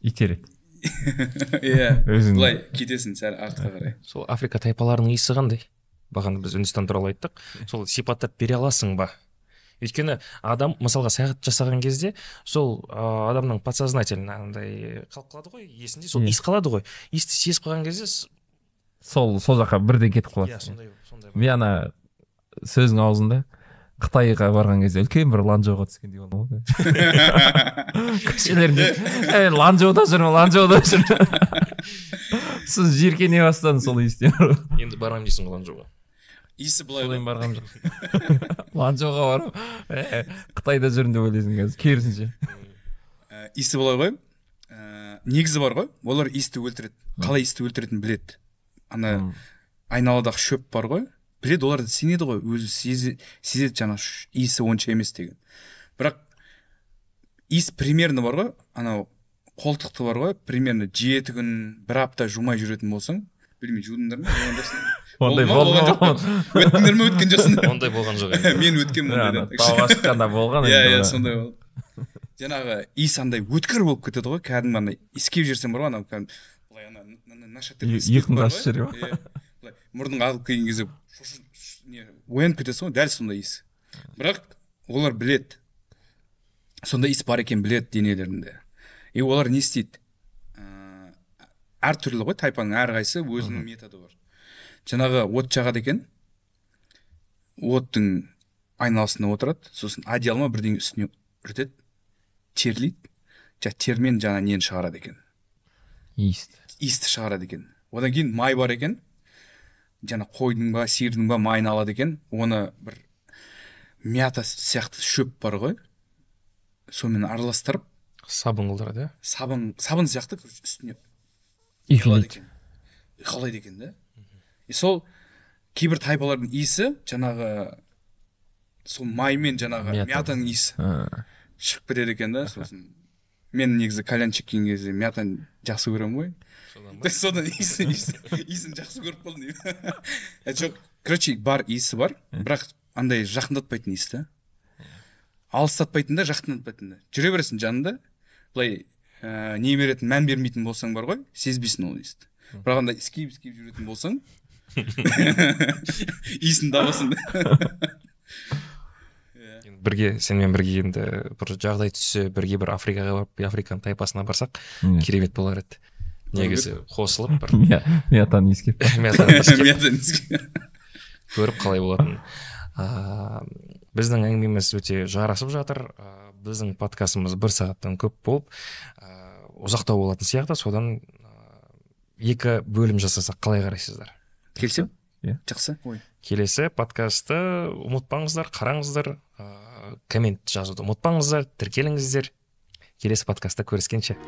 итереді иә өзің былай кетесің сәл артқа қарай сол африка тайпаларының иісі қандай бағана біз үндістан туралы айттық сол сипаттап бере аласың ба өйткені адам мысалға саяхат жасаған кезде сол ә, адамның подсознательно андай қалып қалады ғой есінде сол ес қалады ғой есті сезіп қалған кезде сол сол жаққа бірден кетіп қалады иә сондай мен ана сөздің аузында қытайға барған кезде үлкен бір ланжоға түскендей болдым ғой көшелерінде ей ланжоуда жүр ланжоуда жүр сосын жиіркене бастадым сол есте енді барамын дейсің ғой ланжоға иісі былай солайын барғаным жоқ ланчжоуға барып қытайда жүрмін деп ойлайсың қазір керісінше иісі ә, былай ғой ә, негізі бар ғой олар иісті өлтіреді қалай иісті өлтіретінін біледі ана айналадағы шөп бар ғой біледі олар сенеді ғой өзі сезеді жаңағы иісі онша емес деген бірақ иіс примерно бар ғой анау қолтықты бар ғой примерно жеті күн бір апта жумай жүретін болсаң білмей жудыңдар ма ондай болған жоқ өттіңдер ма өткен жоқсыңдар ондай болған жоқ мен өткенмін ондайдан шыққанда болған иә иә сондай болды жаңағы иіс андай өткір болып кетеді ғой кәдімгі андай иіскеп жіберсең бар ғой анау кәдімгі былай ана иықтың астын жібере ма былай мұрның ағып келген кезде не оянып кетесің ғой дәл сондай иіс бірақ олар білет сондай иіс бар екенін біледі денелерінде и олар не істейді ыыы ә, әртүрлі ғой тайпаның әрқайсысы өзінің методы бар жаңағы от жағады екен оттың айналасында отырады сосын одеял ма бірдеңе үстіне үртеді терлейді жаңа термен жаңа нені шығарады екен иіс иісті шығарады екен одан кейін май бар екен жаңа қойдың ба сиырдың ба майын алады екен оны бір мята сияқты шөп бар ғой сонымен араластырып сабын қылдырады иә сабын сабын сияқты үстіне ұйқылайды екен ұйқылайды екен да и сол кейбір тайпалардың иісі жаңағы сол май мен жаңағы мятаның иісі шығып кетеді екен да сосын мен негізі кальян шеккен кезде мятаны жақсы көремін ғой содан иісін жақсы көріп қалдым ә, жоқ короче бар иісі бар бірақ андай жақындатпайтын иіс та алыстатпайтын да жақындатпайтын да жүре бересің жанында былай ә, не беретін мән бермейтін болсаң бар ғой сезбейсің ол иісті бірақ андай иіскиіп иіскиіп жүретін болсаң иісін табасың иә. бірге сенімен бірге енді бір жағдай түссе бірге бір африкаға барып африканың тайпасына барсақ керемет болар еді негізі қосылып бір мятаны иіскеп көріп қалай болатынын ыыы біздің әңгімеміз өте жарасып жатыр біздің подкастымыз бір сағаттан көп болып ыыы ұзақтау болатын сияқты содан екі бөлім жасасақ қалай қарайсыздар келісемін иә жақсы келесі подкастты ұмытпаңыздар қараңыздар ыыы коммент жазуды ұмытпаңыздар тіркеліңіздер келесі подкастта көріскенше